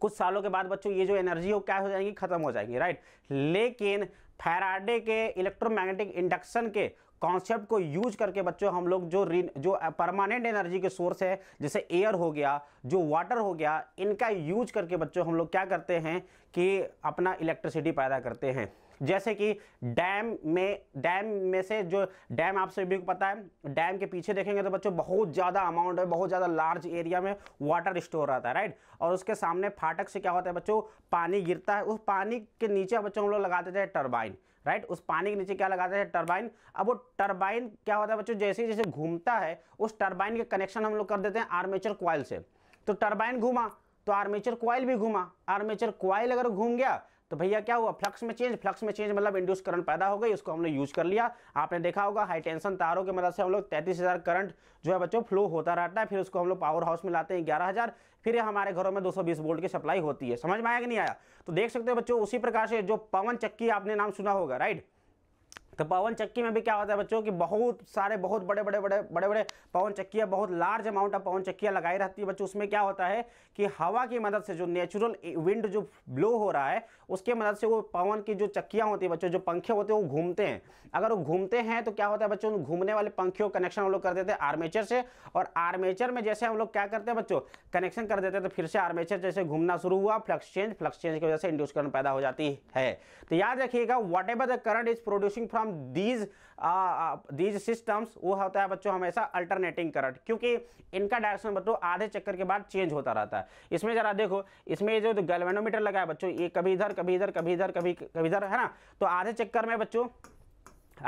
कुछ सालों के बाद बच्चों ये जो एनर्जी हो क्या हो जाएगी खत्म हो जाएगी राइट लेकिन फैराडे के इलेक्ट्रोमैग्नेटिक इंडक्शन के कॉन्सेप्ट को यूज करके बच्चों हम लोग जो रिन जो परमानेंट एनर्जी के सोर्स है जैसे एयर हो गया जो वाटर हो गया इनका यूज करके बच्चों हम लोग क्या करते हैं कि अपना इलेक्ट्रिसिटी पैदा करते हैं जैसे कि डैम में डैम में से जो डैम आप सभी को पता है डैम के पीछे देखेंगे तो बच्चों बहुत ज़्यादा अमाउंट है बहुत ज़्यादा लार्ज एरिया में वाटर स्टोर रहता है राइट और उसके सामने फाटक से क्या होता है बच्चों पानी गिरता है उस पानी के नीचे बच्चों हम लोग लगा देते हैं टर्बाइन राइट उस पानी के नीचे क्या लगाते हैं टर्बाइन अब वो टर्बाइन क्या होता है बच्चों जैसे जैसे घूमता है उस टर्बाइन के कनेक्शन हम लोग कर देते हैं आर्मेचर क्वाइल से तो टर्बाइन घूमा तो आर्मेचर क्वाइल भी घूमा आर्मेचर क्वाइल अगर घूम गया तो भैया क्या हुआ फ्लक्स में चेंज फ्लक्स में चेंज मतलब इंड्यूस करंट पैदा हो गई उसको हमने यूज कर लिया आपने देखा होगा हाई टेंशन तारों की मदद से हम लोग तैंतीस हज़ार करंट जो है बच्चों फ्लो होता रहता है फिर उसको हम लोग पावर हाउस में लाते हैं ग्यारह हज़ार फिर हमारे घरों में 220 वोल्ट की सप्लाई होती है समझ में आया कि नहीं आया तो देख सकते हो बच्चों उसी प्रकार से जो पवन चक्की आपने नाम सुना होगा राइट तो पवन चक्की में भी क्या होता है बच्चों की बहुत सारे बहुत बड़े बड़े बड़े बड़े बड़े पवन चक्कियाँ बहुत लार्ज अमाउंट ऑफ पवन चक्कियाँ लगाई रहती है बच्चों उसमें क्या होता है कि हवा की मदद से जो नेचुरल विंड जो ब्लो हो रहा है उसके मदद से वो पवन की जो चक्कियाँ होती है बच्चों जो पंखे होते हैं वो घूमते हैं अगर वो घूमते हैं तो क्या होता है बच्चों घूमने वाले पंखियों कनेक्शन हम लोग कर देते हैं आर्मेचर से और आर्मेचर में जैसे हम लोग क्या करते हैं बच्चों कनेक्शन कर देते हैं तो फिर से आर्मेचर जैसे घूमना शुरू हुआ फ्लक्स चेंज फ्लक्स चेंज की वजह से इंड्यूस करंट पैदा हो जाती है तो याद रखिएगा whatever the current is producing from from these these systems वो होता है बच्चों हमेशा अल्टरनेटिंग करंट क्योंकि इनका डायरेक्शन बच्चों आधे चक्कर के बाद चेंज होता रहता है इसमें जरा देखो इसमें जो गैल्वेनोमीटर लगा है बच्चों ये कभी इधर कभी इधर कभी इधर कभी कभी इधर है ना तो आधे चक्कर में बच्चों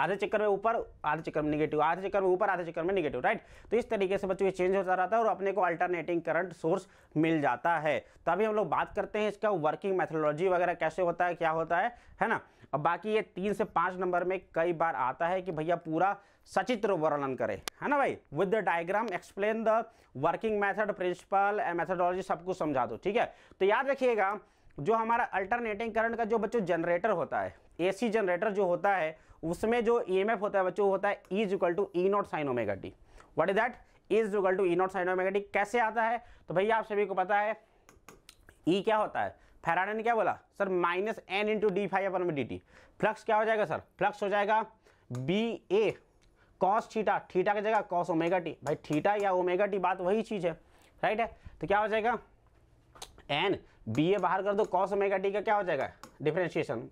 आधे चक्कर में ऊपर आधे चक्कर में निगेटिव आधे चक्कर में ऊपर आधे चक्कर में निगेटिव राइट तो इस तरीके से बच्चों ये चेंज होता रहता है और अपने को अल्टरनेटिंग करंट सोर्स मिल जाता है तो अभी हम लोग बात करते हैं इसका वर्किंग मैथोलॉजी वगैरह कैसे होता है क्या होता है है ना अब बाकी ये तीन से पांच नंबर में कई बार आता है कि भैया पूरा सचित्र वर्णन करें है ना भाई with the diagram explain the working method principle methodology सब कुछ समझा दो ठीक है तो याद रखिएगा जो हमारा अल्टरनेटिंग करंट का जो बच्चों जनरेटर होता है एसी जनरेटर जो होता है उसमें जो ईएमएफ e होता है बच्चों होता है E is equal to E naught sine omega D what is that is equal to E naught sine omega D कैसे आता है तो भैया आप सभी को पता है ई e क्या होता है फैराडे ने क्या बोला sir minus N into D phi upon D T flux क्या हो जाएगा सर फ्लक्स हो जाएगा B A cos theta theta की जगह कॉस ओमेगा टी भाई थीटा या ओमेगा टी बात वही चीज़ है राइट है तो क्या हो जाएगा एन बी ए बाहर कर दो कॉस ओमेगा टी का क्या हो जाएगा differentiation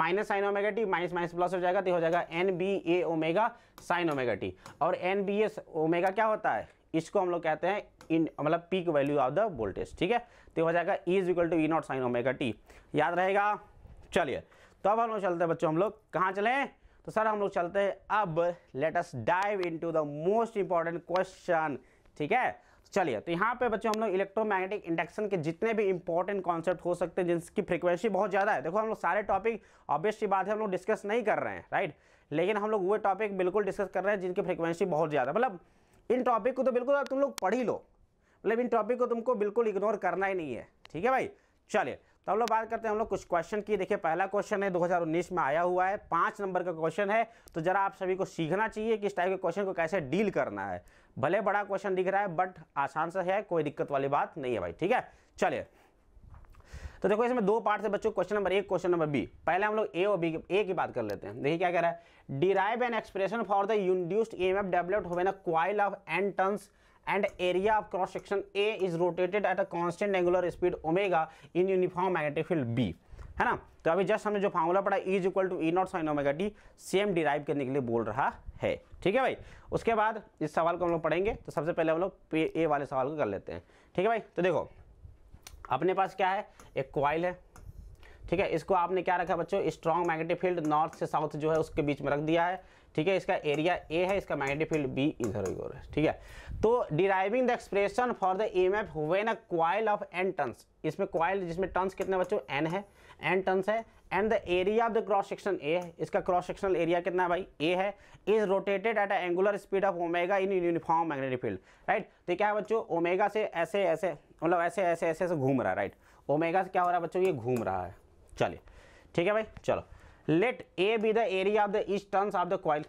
minus sine omega T minus minus plus हो जाएगा तो हो जाएगा N B A omega sine omega T और एन बी ए ओमेगा क्या होता है इसको हम लोग कहते हैं इन मतलब peak value of the voltage ठीक है तो हो जाएगा E is equal to E naught sine omega T याद रहेगा चलिए तो अब हम लोग चलते हैं बच्चों हम लोग कहाँ चलें तो सर हम लोग चलते हैं अब let's dive into the most important question ठीक है चलिए तो यहाँ पे बच्चों हम लोग इलेक्ट्रोमैग्नेटिक इंडक्शन के जितने भी इंपॉर्टेंट कॉन्सेप्ट हो सकते हैं जिनकी फ्रीक्वेंसी बहुत ज़्यादा है देखो हम लोग सारे टॉपिक ऑब्वियसली बात है हम लोग डिस्कस नहीं कर रहे हैं राइट लेकिन हम लोग वो टॉपिक बिल्कुल डिस्कस कर रहे हैं जिनकी फ्रीक्वेंसी बहुत ज़्यादा मतलब इन टॉपिक को तो बिल्कुल तुम लोग पढ़ ही लो मतलब इन टॉपिक को तुमको बिल्कुल इग्नोर करना ही नहीं है ठीक है भाई चलिए तो हम लोग बात करते हैं हम लोग कुछ क्वेश्चन की देखिए पहला क्वेश्चन है 2019 में आया हुआ है पाँच नंबर का क्वेश्चन है तो जरा आप सभी को सीखना चाहिए कि इस टाइप के क्वेश्चन को कैसे डील करना है भले बड़ा क्वेश्चन दिख रहा है बट आसान से है कोई दिक्कत वाली बात नहीं है भाई ठीक है चलिए तो देखो इसमें दो पार्ट है बच्चों क्वेश्चन नंबर एक क्वेश्चन नंबर बी पहले हम लोग ए और बी ए की बात कर लेते हैं देखिए क्या कह रहा है derive an expression for the induced E M F developed होवे coil of N and area of cross section A is rotated at a constant angular speed omega in uniform magnetic field B है ना तो अभी just हमने जो formula पढ़ा is equal to E naught sine omega T same derive करने के लिए बोल रहा है ठीक है भाई उसके बाद इस सवाल को हम लोग पढ़ेंगे तो सबसे पहले हम लोग ए वाले सवाल को कर लेते हैं ठीक है भाई तो देखो अपने पास क्या है एक क्वाइल है ठीक है इसको आपने क्या रखा बच्चों स्ट्रॉन्ग मैग्नेटिक फील्ड नॉर्थ से साउथ जो है उसके बीच में रख दिया है ठीक है इसका एरिया ए है इसका मैग्नेटिक फील्ड बी इधर उधर है ठीक है तो deriving the expression for the E M F when a coil of N turns इसमें क्वाइल जिसमें टंस कितने बच्चों एन है एन टन्स है and the area of the cross section A है इसका क्रॉस सेक्शनल एरिया कितना है भाई ए है is rotated at angular speed of omega in uniform magnetic field right तो क्या है बच्चों ओमेगा से ऐसे ऐसे मतलब ऐसे ऐसे ऐसे ऐसे घूम रहा है राइट ओमेगा से क्या हो रहा है बच्चों ये घूम रहा है चलिए ठीक है भाई चलो let A be the area of the each turn of the coil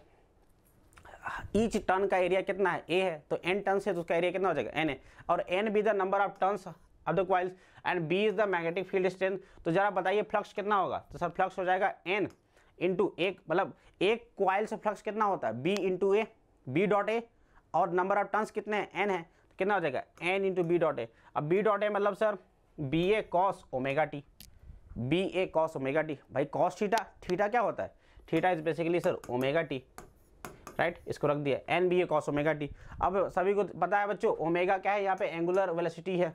each turn का एरिया कितना है ए है तो एन टर्न है तो उसका एरिया कितना हो जाएगा एन है और N be the number of turns of the coils and B is the magnetic field strength तो जरा बताइए फ्लक्स कितना होगा तो सर फ्लक्स हो जाएगा एन इंटू एक मतलब एक क्वाइल से फ्लक्स कितना होता है B into A B dot A और नंबर ऑफ टर्न्स कितने हैं एन है तो कितना हो जाएगा N into B dot A अब बी डॉट ए मतलब sir B A cos omega T B A cos omega T भाई कॉस थीटा थीटा क्या होता है theta is basically sir omega T right इसको रख दिया N B A cos omega T अब सभी को पता है बच्चों ओमेगा क्या है यहाँ पे एंगुलर वेलोसिटी है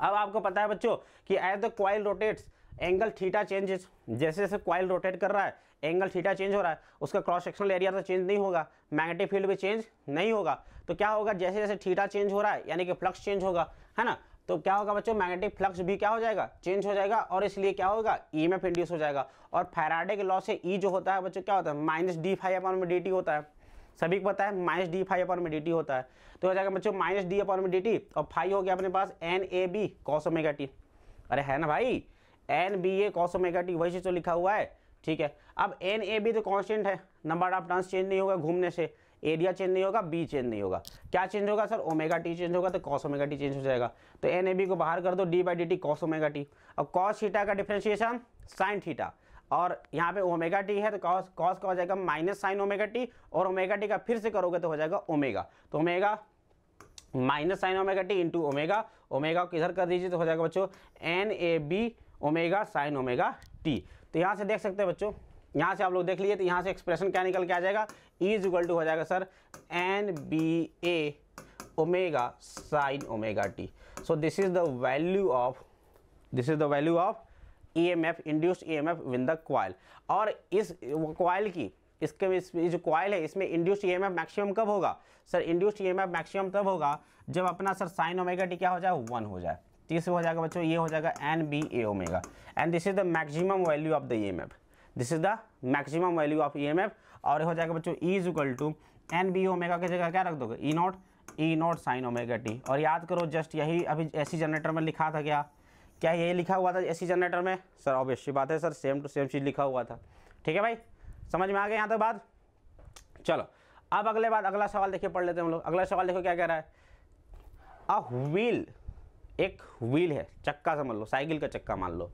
अब आपको पता है बच्चों कि as the coil rotates angle theta changes जैसे जैसे क्वाइल रोटेट कर रहा है एंगल थीटा चेंज हो रहा है उसका क्रॉस सेक्शनल एरिया तो चेंज नहीं होगा मैग्नेटिक फील्ड भी चेंज नहीं होगा तो क्या होगा जैसे जैसे थीटा चेंज हो रहा है यानी कि फ्लक्स चेंज होगा है ना तो क्या होगा बच्चों मैग्नेटिक फ्लक्स भी क्या हो जाएगा चेंज हो जाएगा और इसलिए क्या होगा ई एम इंड्यूस हो जाएगा और फैराडे के लॉ से ई e जो होता है बच्चों क्या होता है माइनस डी फाइव अपॉन में डी टी होता है सभी को पता है माइनस डी फाइव अपॉन में डी टी होता है तो हो जाएगा बच्चों माइनस डी अपॉन में डी टी और फाइव हो गया अपने पास N A B cos omega T अरे है ना भाई N B A cos omega T वही चीज़ तो लिखा हुआ है ठीक है अब एन ए बी तो कॉन्स्टेंट है नंबर ऑफ टर्न्स चेंज नहीं होगा घूमने से एरिया चेंज नहीं होगा बी चेंज नहीं होगा क्या चेंज होगा सर ओमेगा टी चेंज होगा तो कॉस ओमेगा टी चेंज हो जाएगा तो एन ए बी को बाहर कर दो D by D T cos omega T अब कॉस थीटा का डिफ्रेंशिएशन साइन थीटा और यहाँ पे ओमेगा टी है तो कॉस कॉस का हो जाएगा माइनस साइन ओमेगा टी और ओमेगा टी का फिर से करोगे तो हो जाएगा ओमेगा तो omega minus sine omega T into omega omega को इधर कर दीजिए तो हो जाएगा बच्चों N A B omega sine omega T तो यहाँ से देख सकते हैं बच्चों यहाँ से आप लोग देख लीजिए तो यहाँ से एक्सप्रेशन क्या निकल के आ जाएगा इज इक्वल टू हो जाएगा sir N B A omega sine omega T so this is the value of this is the value of E M F induced E M F in the coil और इस coil की इसके इस जो coil है इसमें induced E M F maximum कब होगा sir induced E M F maximum तब होगा जब अपना सर साइन ओमेगा टी क्या हो जाए वन हो जाए तीसरे हो जाएगा बच्चों ये हो जाएगा N B A omega and this is the maximum value of the E M F this is the maximum value of E M F और हो जाएगा बच्चों E equal to N B omega की जगह क्या रख दोगे E naught E naught sine omega T और याद करो जस्ट यही अभी एसी जनरेटर में लिखा था क्या क्या यही लिखा हुआ था एसी जनरेटर में सर ऑब्वियसली बात है सर सेम टू सेम चीज़ लिखा हुआ था ठीक है भाई समझ में आ गया यहाँ तक बात चलो अब अगले बात अगला सवाल देखिए पढ़ लेते हैं हम लोग अगला सवाल देखो क्या कह रहा है अ व्हील एक व्हील है चक्का समझ लो साइकिल का चक्का मान लो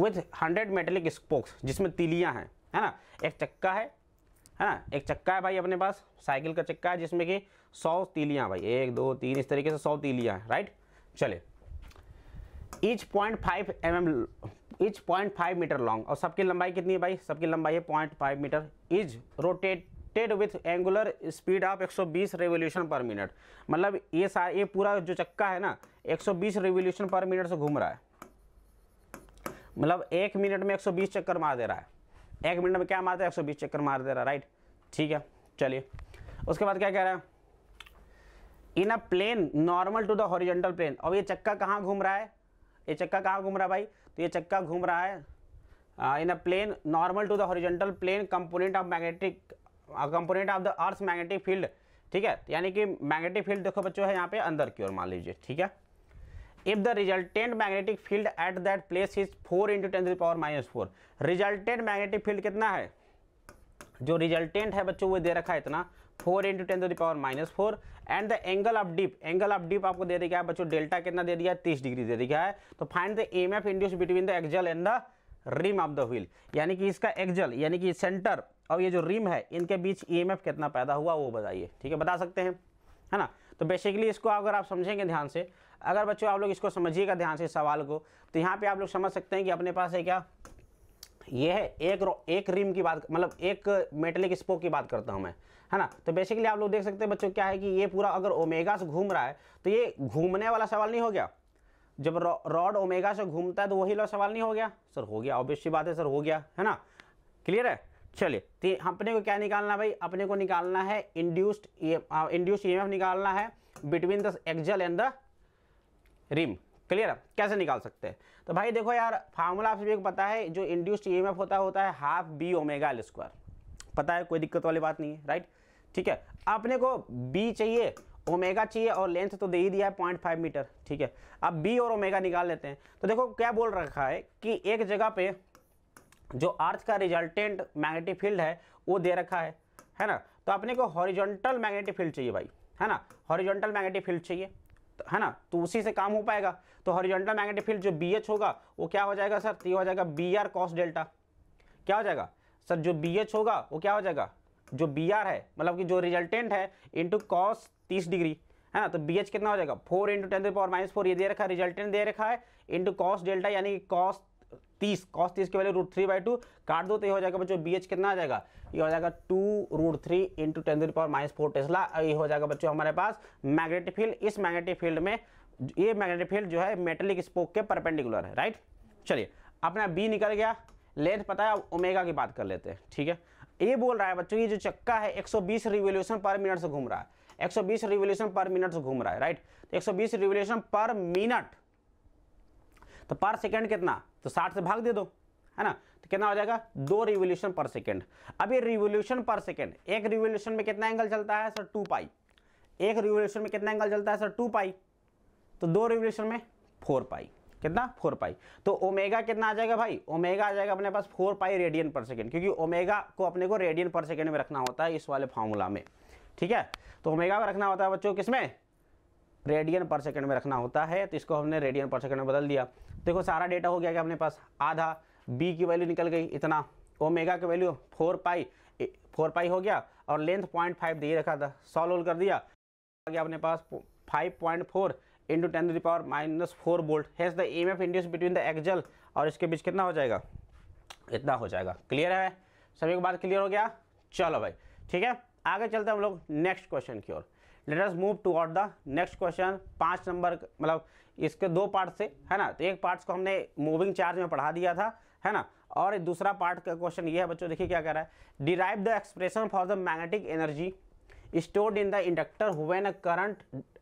विथ हंड्रेड मेटेलिक स्पोक्स जिसमें तिलियाँ हैं है ना एक चक्का है है ना एक चक्का है भाई अपने पास साइकिल का चक्का है जिसमें कि सौ तीलियाँ भाई एक दो तीन इस तरीके से सौ तीलियाँ हैं राइट चले each point five M M is point five metre long और सबकी लंबाई कितनी है भाई सबकी लंबाई है point five metre is rotated with angular speed of 120 revolution per minute मतलब ये सारे ये पूरा जो चक्का है ना 120 रेवोल्यूशन पर मिनट से घूम रहा है मतलब एक मिनट में 120 चक्कर मार दे रहा है एक मिनट में क्या मारते हैं बीस चक्कर मार दे रहा राइट ठीक है चलिए उसके बाद क्या कह रहा है in a plane normal to the horizontal plane अब ये चक्का कहाँ घूम रहा है ये चक्का कहाँ घूम रहा है भाई तो ये चक्का घूम रहा है in a plane normal to the horizontal plane component of magnetic component of the earth magnetic field ठीक है यानी कि मैग्नेटिक फील्ड देखो बच्चों है यहाँ पे अंदर की ओर मान लीजिए ठीक है if the resultant magnetic field at that place is four into ten power minus four resultant magnetic field कितना है जो रिजल्टेंट है बच्चों वो दे रखा है इतना four into ten power minus four and the angle of dip angle of dip आपको दे दिया है बच्चों डेल्टा कितना दे दिया है तीस डिग्री दे दिया है तो find the M F induced between the axle and the rim of the wheel यानी कि इसका एक्जल यानी कि सेंटर और ये जो रिम है इनके बीच ई कितना पैदा हुआ वो बताइए ठीक है बता सकते हैं है ना तो बेसिकली इसको अगर आप समझेंगे ध्यान से अगर बच्चों आप लोग इसको समझिएगा ध्यान से सवाल को तो यहाँ पे आप लोग समझ सकते हैं कि अपने पास है क्या ये है एक रो एक रिम की बात मतलब एक मेटलिक स्पोक की बात करता हूँ मैं है ना तो बेसिकली आप लोग देख सकते हैं बच्चों क्या है कि ये पूरा अगर ओमेगा से घूम रहा है तो ये घूमने वाला सवाल नहीं हो गया जब रॉड ओमेगा से घूमता है तो वही वाला सवाल नहीं हो गया सर हो गया ऑब्वियस सी बात है सर हो गया है ना क्लियर है चलिए अपने को क्या निकालना भाई अपने को निकालना है इंड्यूस्ड इंड्यूस्ड ईएमएफ निकालना है between the axle and the rim clear है कैसे निकाल सकते हैं तो भाई देखो यार फार्मूला आप सभी को पता है जो इंड्यूस्ड ईएमएफ e होता है होता है half B omega L square पता है कोई दिक्कत वाली बात नहीं है राइट ठीक है अपने को बी चाहिए ओमेगा चाहिए और लेंथ तो दे ही दिया है पॉइंट फाइव मीटर ठीक है अब बी और ओमेगा निकाल लेते हैं तो देखो क्या बोल रखा है कि एक जगह पे जो अर्थ का रिजल्टेंट मैग्नेटिक फील्ड है वो दे रखा है है ना तो अपने को हॉरिजॉन्टल मैग्नेटिक फील्ड चाहिए भाई है ना हॉरिजॉन्टल मैग्नेटिक फील्ड चाहिए है ना तो उसी से काम हो पाएगा तो हॉरिजॉन्टल मैग्नेटिक फील्ड जो बी एच होगा वो क्या हो जाएगा सर तो ये हो जाएगा बी आर कॉस डेल्टा क्या हो जाएगा सर जो बी एच होगा वो क्या हो जाएगा जो बी आर है मतलब कि जो रिजल्टेंट है इंटू कॉस तीस डिग्री है ना तो बी एच कितना हो जाएगा four into ten power minus four ये दे रखा है रिजल्टेंट दे रखा है इंटू कॉस डेल्टा यानी कि कॉस तीस कॉस तीस के value root three by two काट दो तो ये हो जाएगा बच्चों बी एच कितना आ जाएगा ये हो जाएगा two root three into ten power minus four tesla ये हो जाएगा बच्चों हमारे पास मैग्नेटिक फील्ड इस मैग्नेटिक फील्ड में ये मैग्नेटिक फील्ड जो है मेटेलिक स्पोक के परपेंडिकुलर है राइट चलिए अपना बी निकल गया लेंथ पता है अब ओमेगा की बात कर लेते हैं ठीक है ये बोल रहा है बच्चों ये जो चक्का है 120 रिवोल्यूशन पर मिनट से घूम रहा है 120 रिवोल्यूशन पर मिनट से घूम रहा है राइट तो 120 रिवोल्यूशन पर मिनट तो पर सेकेंड कितना तो साठ से भाग दे दो है ना तो कितना हो जाएगा दो रिवोल्यूशन पर सेकेंड अब ये रिवोल्यूशन पर सेकेंड एक रिवोल्यूशन में कितना एंगल चलता है सर टू पाई एक रिवोल्यूशन में कितना एंगल चलता है सर टू पाई तो दो रिवोल्यूशन में फोर पाई कितना फोर पाई तो ओमेगा कितना आ जाएगा भाई ओमेगा आ जाएगा अपने पास four pi radian per second क्योंकि ओमेगा को अपने को रेडियन पर सेकेंड में रखना होता है इस वाले फार्मूला में ठीक है तो ओमेगा में रखना होता है बच्चों किसमें रेडियन पर सेकेंड में रखना होता है तो इसको हमने रेडियन पर सेकेंड में बदल दिया देखो सारा डेटा हो गया क्या अपने पास आधा बी की वैल्यू निकल गई इतना ओमेगा की value four pi four pi हो गया और लेंथ पॉइंट फाइव दे रखा था सॉल्व वोल्व कर दिया आ गया अपने पास five point four into ten to the power minus four volt has the M F induced between the axle और इसके बीच कितना हो जाएगा इतना हो जाएगा क्लियर है सभी को बात क्लियर हो गया चलो भाई ठीक है आगे चलते हम लोग नेक्स्ट क्वेश्चन की ओर let us move to the next question पाँच नंबर मतलब इसके दो पार्ट से है ना तो एक पार्ट्स को हमने मूविंग चार्ज में पढ़ा दिया था है ना और दूसरा पार्ट का क्वेश्चन ये है बच्चों देखिए क्या कह रहा है derive the expression for the magnetic energy stored in the inductor when a current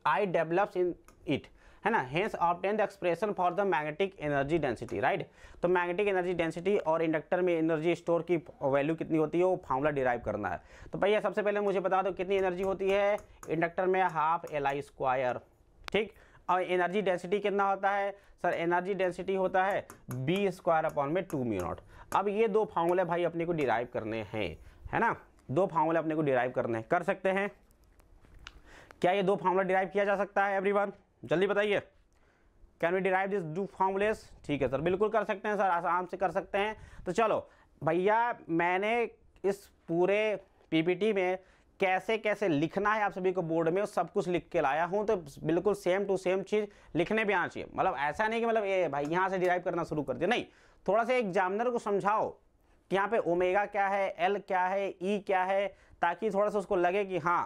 I develops in it है ना hence obtain the expression for the magnetic energy density right तो मैग्नेटिक एनर्जी डेंसिटी और inductor में energy store की value कितनी होती है वो फार्मूला डिराइव करना है तो भैया सबसे पहले मुझे बता दो कितनी एनर्जी होती है इंडक्टर में हाफ एल आई स्क्वायर ठीक और एनर्जी डेंसिटी कितना होता है सर एनर्जी डेंसिटी होता है बी स्क्वायर अपॉन में टू म्यू नॉट अब ये दो फार्मूले भाई अपने को डिराइव करने हैं है ना दो फार्मूले अपने को डिराइव करने हैं कर सकते हैं क्या ये दो फार्मूला डिराइव किया जा सकता है एवरीवन जल्दी बताइए कैन वी डिराइव दिस डू फार्मूलेस ठीक है सर बिल्कुल कर सकते हैं सर आसान से कर सकते हैं तो चलो भैया मैंने इस पूरे पी में कैसे कैसे लिखना है आप सभी को बोर्ड में सब कुछ लिख के लाया हूँ तो बिल्कुल सेम टू सेम चीज़ लिखने भी आना चाहिए मतलब ऐसा नहीं कि मतलब ये भाई यहाँ से डिराइव करना शुरू कर दिया नहीं थोड़ा सा एग्जामिनर को समझाओ कि यहाँ पे ओमेगा क्या है एल क्या है ई e क्या है ताकि थोड़ा सा उसको लगे कि हाँ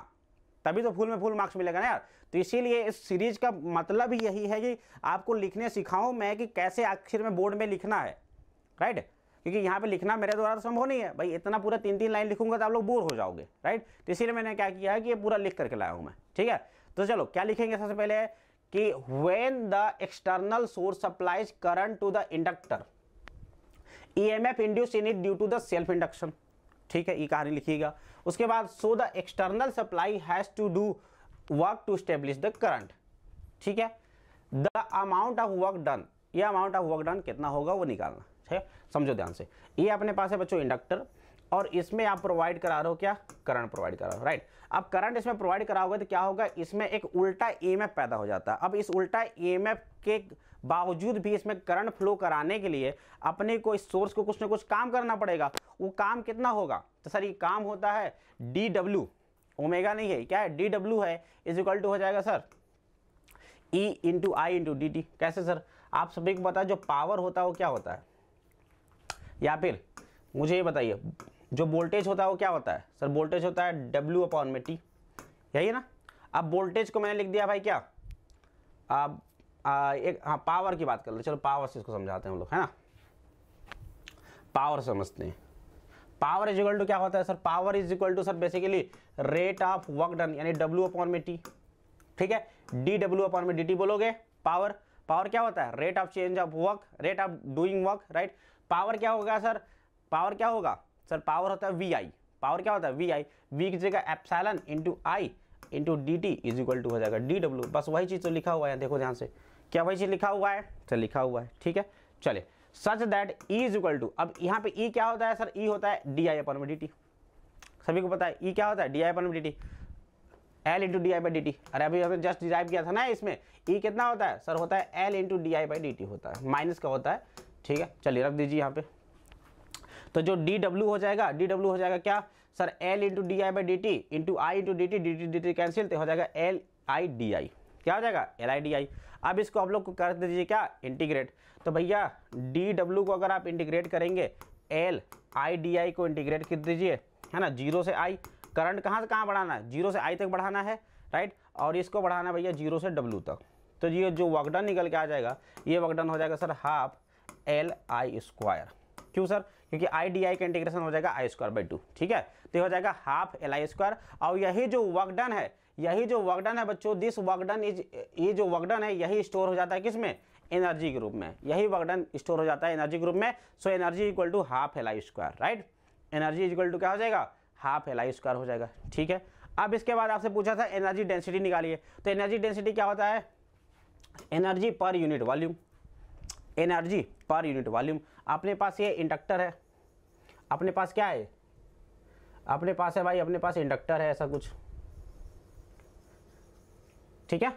तभी तो फुल में फुल मार्क्स मिलेगा ना यार तो इसीलिए इस सीरीज का मतलब यही है कि आपको लिखने सिखाऊं मैं कि कैसे आखिर में बोर्ड में लिखना है राइट क्योंकि यहाँ पे लिखना मेरे द्वारा तो संभव नहीं है भाई इतना पूरा तीन तीन लाइन लिखूंगा तो आप लोग बोर हो जाओगे राइट तो इसीलिए मैंने क्या किया है कि ये पूरा लिख करके लाया हूँ मैं ठीक है तो चलो क्या लिखेंगे सबसे पहले कि when the external source supplies current to the inductor E M F induce in it due to the self induction ठीक है ये कहानी लिखिएगा उसके बाद so the external supply has to do work to establish the current ठीक है the amount of work done ये अमाउंट ऑफ वर्क डन कितना होगा वो निकालना है समझो ध्यान से ये अपने पास है बच्चों इंडक्टर और इसमें आप प्रोवाइड करा रहे हो क्या करंट प्रोवाइड करा रहे हो राइट अब करंट इसमें प्रोवाइड कराओगे तो क्या होगा इसमें एक उल्टा ईएमएफ e पैदा हो जाता है अब इस उल्टा ईएमएफ e के बावजूद भी इसमें करंट फ्लो कराने के लिए अपने को इस सोर्स को कुछ ना कुछ काम करना पड़ेगा वो काम कितना होगा तो सर ये काम होता है डी डब्ल्यू ओमेगा नहीं है क्या है डी डब्ल्यू है इज इक्वल टू हो जाएगा sir E into I into D T कैसे सर आप सभी को बताए जो पावर होता है वो क्या होता है या फिर मुझे ये बताइए जो वोल्टेज होता है वो क्या होता है सर वोल्टेज होता है डब्ल्यू अपॉन में टी यही है ना अब वोल्टेज को मैंने लिख दिया भाई क्या अब आ, एक हाँ पावर की बात कर लो चलो पावर से इसको समझाते हैं हम लोग है ना पावर समझते हैं पावर इज इक्वल टू क्या होता है sir power is equal to sir basically rate of work done यानी डब्ल्यू अपॉन में टी ठीक है डी डब्ल्यू अपॉन में डी टी बोलोगे पावर पावर क्या होता है rate of change of work rate of doing work right power क्या होगा सर पावर क्या होगा सर पावर होता है वी आई पावर क्या होता है वी आई वी की जगह epsilon into I into D T is equal to हो जाएगा डी डब्ल्यू बस वही चीज़ तो लिखा हुआ है देखो ध्यान से क्या वही चीज़ लिखा हुआ है सर लिखा हुआ है ठीक है चले such that E is equal to अब यहाँ पे ई e क्या होता है सर ई e होता है D I upon D T सभी को पता है ई e क्या होता है D I upon D T L into D I by D T अरे अभी हमने जस्ट डिराइव किया था ना इसमें ई e कितना होता है सर होता है L into D I by D T होता है माइनस का होता है ठीक है चलिए रख दीजिए यहाँ पे तो जो डी डब्ल्यू हो जाएगा डी डब्ल्यू हो जाएगा क्या sir L into D I by D T into I into D T D T D T cancel तो हो जाएगा एल आई डी आई क्या हो जाएगा एल आई डी आई अब इसको आप लोग को कर दीजिए क्या इंटीग्रेट तो भैया डी डब्ल्यू को अगर आप इंटीग्रेट करेंगे एल आई डी आई को इंटीग्रेट कर दीजिए है ना जीरो से आई करंट कहाँ से कहाँ बढ़ाना है जीरो से आई तक बढ़ाना है राइट और इसको बढ़ाना भैया जीरो से डब्लू तक तो ये जो वर्कडन निकल के आ जाएगा ये वर्कडन हो जाएगा sir half L I square क्यों सर क्योंकि आई डी आई का इंटीग्रेशन हो जाएगा आई स्क्वायर बाई टू ठीक है तो हो जाएगा हाफ एल आई स्क्वायर और यही जो वर्कडन है यही जो वर्कडन है बच्चों दिस वर्कडन इज ये जो वर्कडन है यही स्टोर हो जाता है किसमें एनर्जी के रूप में यही वर्कडन स्टोर हो जाता है एनर्जी के रूप में so energy equal to half L I square right energy equal to क्या हो जाएगा हाफ एल आई स्क्वायर हो जाएगा ठीक है अब इसके बाद आपसे पूछा था एनर्जी डेंसिटी निकालिए तो एनर्जी डेंसिटी क्या होता है energy per unit volume energy per unit volume अपने पास ये इंडक्टर है अपने पास क्या है अपने पास है भाई अपने पास इंडक्टर है ऐसा कुछ ठीक है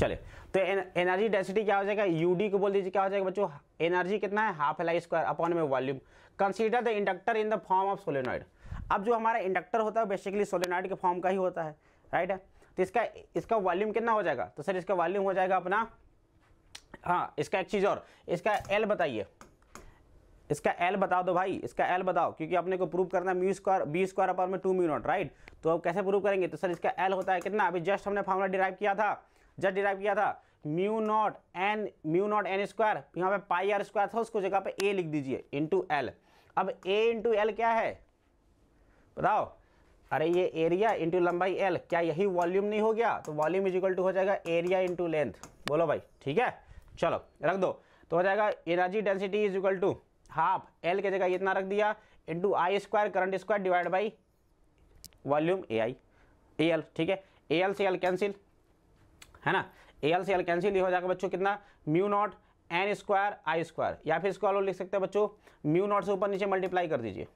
चले तो एन, एनर्जी डेंसिटी क्या हो जाएगा यूडी को बोल दीजिए क्या हो जाएगा बच्चों एनर्जी कितना है half L I square upon में volume consider the inductor in the form of solenoid अब जो हमारा इंडक्टर होता है बेसिकली सोलेनॉइड के फॉर्म का ही होता है राइट है तो इसका इसका वॉल्यूम कितना हो जाएगा तो सर इसका वॉल्यूम हो जाएगा अपना हाँ इसका एक चीज़ और इसका एल बताइए इसका एल बताओ दो भाई इसका एल बताओ क्योंकि अपने को प्रूव करना है mu square B square upon में टू म्यू नॉट राइट तो अब कैसे प्रूव करेंगे तो सर इसका एल होता है कितना अभी जस्ट हमने फार्मूला डिराइव किया था जस्ट डिराइव किया था mu naught N mu naught N square यहाँ पे पाई आर स्क्वायर था उसको जगह पे ए लिख दीजिए इंटू एल अब ए इंटू एल क्या है बताओ अरे ये एरिया इंटू लंबाई एल क्या यही वॉल्यूम नहीं हो गया तो वॉल्यूम इज इक्वल टू हो जाएगा एरिया इंटू लेंथ बोलो भाई ठीक है चलो रख दो तो हो जाएगा energy density is equal to half L की जगह इतना रख दिया into I square current square divide by volume A I A L ठीक है ए एल से एल कैंसिल है ना ए एल से एल कैंसिल ये हो जाएगा बच्चों कितना mu naught N square I square या फिर इसको लिख सकते हैं बच्चों म्यू नॉट से ऊपर नीचे मल्टीप्लाई कर दीजिए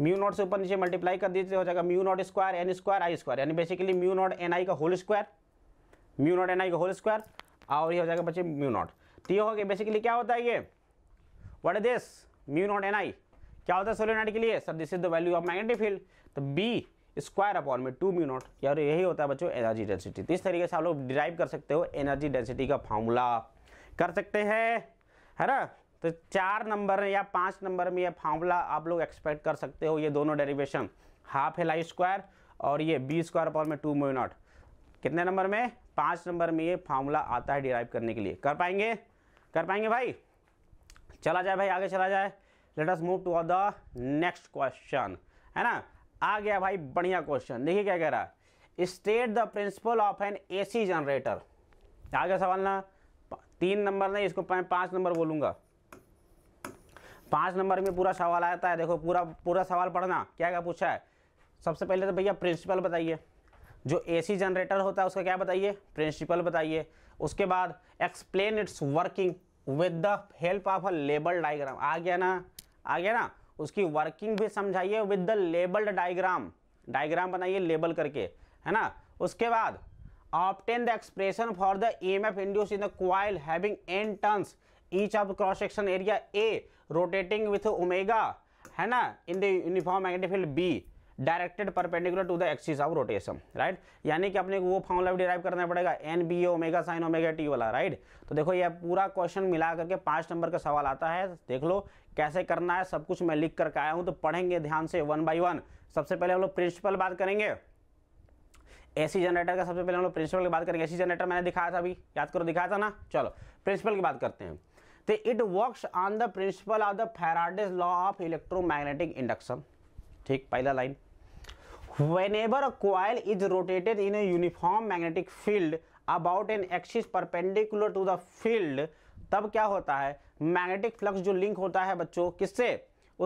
म्यू नॉट से ऊपर नीचे मल्टीप्लाई कर दीजिए तो हो जाएगा mu naught square N square I square यानी basically mu naught N I का whole square mu naught N I का होल स्क्वायर और ये हो जाएगा बच्चे म्यू नॉट तो ये हो गया बेसिकली क्या होता है ये what is this mu naught N I क्या होता है सोलेनाइट के लिए sir this is the value of magnetic field तो बी स्क्वायर अपॉन में टू म्यू नॉट और यही होता है बच्चों एनर्जी डेंसिटी तो इस तरीके से आप लोग डिराइव कर सकते हो एनर्जी डेंसिटी का फार्मूला कर सकते हैं है ना तो चार नंबर या पाँच नंबर में यह फार्मूला आप लोग एक्सपेक्ट कर सकते हो ये दोनों derivation half L I square और ये बी स्क्वायर अपॉन में टू म्यू नॉट कितने नंबर में पाँच नंबर में ये फार्मूला आता है डिराइव करने के लिए कर पाएंगे कर पाएंगे भाई चला जाए भाई आगे चला जाए let us move to the next question है ना आ गया भाई बढ़िया क्वेश्चन देखिए क्या कह रहा है state the principle of an AC generator आ गया सवाल ना तीन नंबर नहीं इसको मैं पाँच नंबर बोलूँगा पाँच नंबर में पूरा सवाल आता है देखो पूरा पूरा सवाल पढ़ना क्या क्या पूछा है सबसे पहले तो भैया प्रिंसिपल बताइए जो एसी जनरेटर होता है उसका क्या बताइए प्रिंसिपल बताइए उसके बाद explain its working with the help of a label diagram आ गया ना आ गया ना उसकी वर्किंग भी समझाइए with the labelled diagram diagram बनाइए लेबल करके है ना उसके बाद obtain the expression for the E M F induce in the coil having N turns each of cross section area A rotating with omega है ना in the uniform magnetic field B directed perpendicular to the axis of rotation right यानी कि अपने को वो फॉर्मला भी derive करना पड़ेगा N B omega sine omega T वाला राइट तो देखो ये पूरा क्वेश्चन मिला करके पांच नंबर का सवाल आता है देख लो कैसे करना है सब कुछ मैं लिख करके आया हूं तो पढ़ेंगे ध्यान से वन बाई वन सबसे पहले हम लोग प्रिंसिपल बात करेंगे एसी जनरेटर का सबसे पहले हम लोग प्रिंसिपल की बात करेंगे एसी जनरेटर मैंने दिखाया था अभी याद करो दिखाया था ना चलो प्रिंसिपल की बात करते हैं तो it works on the principle of the Faraday's law of electromagnetic induction ठीक पहला line whenever coil is rotated in a uniform magnetic field about an axis perpendicular to the field तब क्या होता है मैग्नेटिक फ्लक्स जो link होता है बच्चों किससे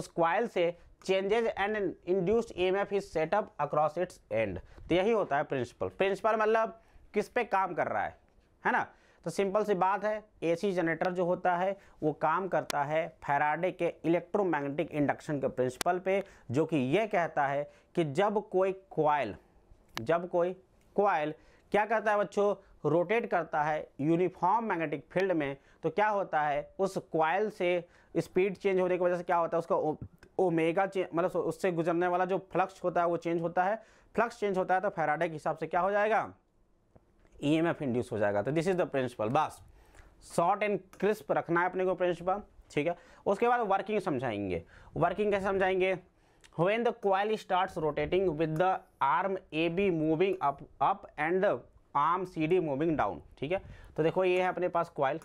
उस क्वाइल से changes and induced F is set up across its end तो यही होता है प्रिंसिपल प्रिंसिपल मतलब किस पे काम कर रहा है है ना तो सिंपल सी बात है एसी जनरेटर जो होता है वो काम करता है फैराडे के इलेक्ट्रोमैग्नेटिक इंडक्शन के प्रिंसिपल पे जो कि ये कहता है कि जब कोई क्वाइल जब कोई क्वाइल क्या करता है बच्चों रोटेट करता है यूनिफॉर्म मैग्नेटिक फील्ड में तो क्या होता है उस क्वाइल से स्पीड चेंज होने की वजह से क्या होता है उसका ओमेगा मतलब उससे गुजरने वाला जो फ्लक्स होता है वो चेंज होता है फ्लक्स चेंज होता है तो फैराडे के हिसाब से क्या हो जाएगा ईएमएफ e इंड्यूस हो जाएगा तो दिस इज द प्रिंसिपल बस शॉर्ट एंड क्रिस्प रखना है अपने को प्रिंसिपल ठीक है उसके बाद वर्किंग समझाएंगे वर्किंग कैसे समझाएंगे when the coil starts rotating with A B moving up up up and arm C D moving down ठीक है तो देखो ये है अपने पास क्वाइल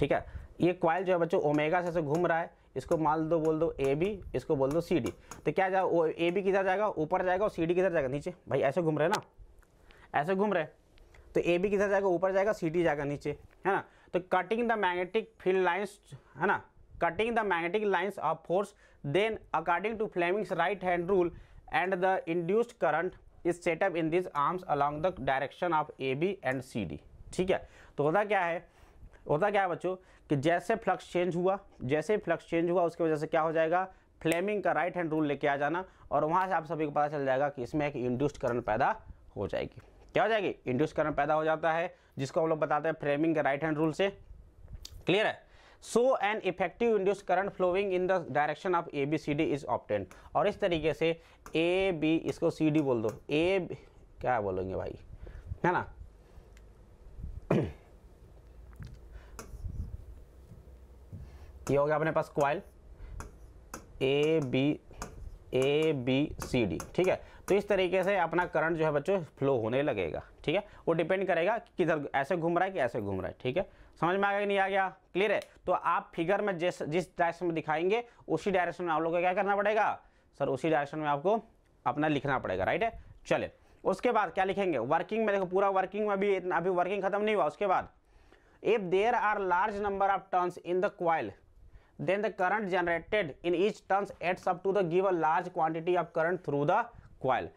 ठीक है ये क्वाइल जो है बच्चों ओमेगा से घूम रहा है इसको माल दो बोल दो ए बी इसको बोल दो सी डी तो क्या जाए ए बी किधर जाएगा ऊपर जाएगा और सी डी किधर जाएगा नीचे भाई ऐसे घूम रहे ना ऐसे घूम रहे तो ए बी किधर जाएगा ऊपर जाएगा सी डी जाएगा नीचे है ना तो cutting the magnetic field lines है ना cutting the magnetic lines of force then according to Fleming's right hand rule and the induced current is set up in this arms along the direction of A B and C D ठीक है तो होता क्या है होता क्या है बच्चों कि जैसे फ्लक्स चेंज हुआ जैसे फ्लक्स चेंज हुआ उसकी वजह से क्या हो जाएगा फ्लेमिंग का राइट हैंड रूल लेके आ जाना और वहाँ से आप सभी को पता चल जाएगा कि इसमें एक इंड्यूस्ड करंट पैदा हो जाएगी क्या हो जाएगी इंड्यूस करंट पैदा हो जाता है जिसको हम लोग बताते हैं फ्रेमिंग के राइट हैंड रूल से क्लियर है so an effective induce current flowing in the direction of A B C D is obtain और इस तरीके से ए बी इसको सी डी बोल दो ए क्या बोलेंगे भाई है ना (clears throat) ये हो गया अपने पास coil A B A B C D ठीक है तो इस तरीके से अपना करंट जो है बच्चों फ्लो होने लगेगा ठीक है वो डिपेंड करेगा कि किधर ऐसे घूम रहा है कि ऐसे घूम रहा है ठीक है समझ में आ गया कि नहीं आ गया क्लियर है तो आप फिगर में जिस जिस डायरेक्शन में दिखाएंगे उसी डायरेक्शन में आप लोग को क्या करना पड़ेगा सर उसी डायरेक्शन में आपको अपना लिखना पड़ेगा राइट है चले उसके बाद क्या लिखेंगे वर्किंग में देखो पूरा वर्किंग में अभी अभी वर्किंग खत्म नहीं हुआ उसके बाद if there are large number of turns in the coil then the current generated in each turns adds up to the given large quantity of current through the coil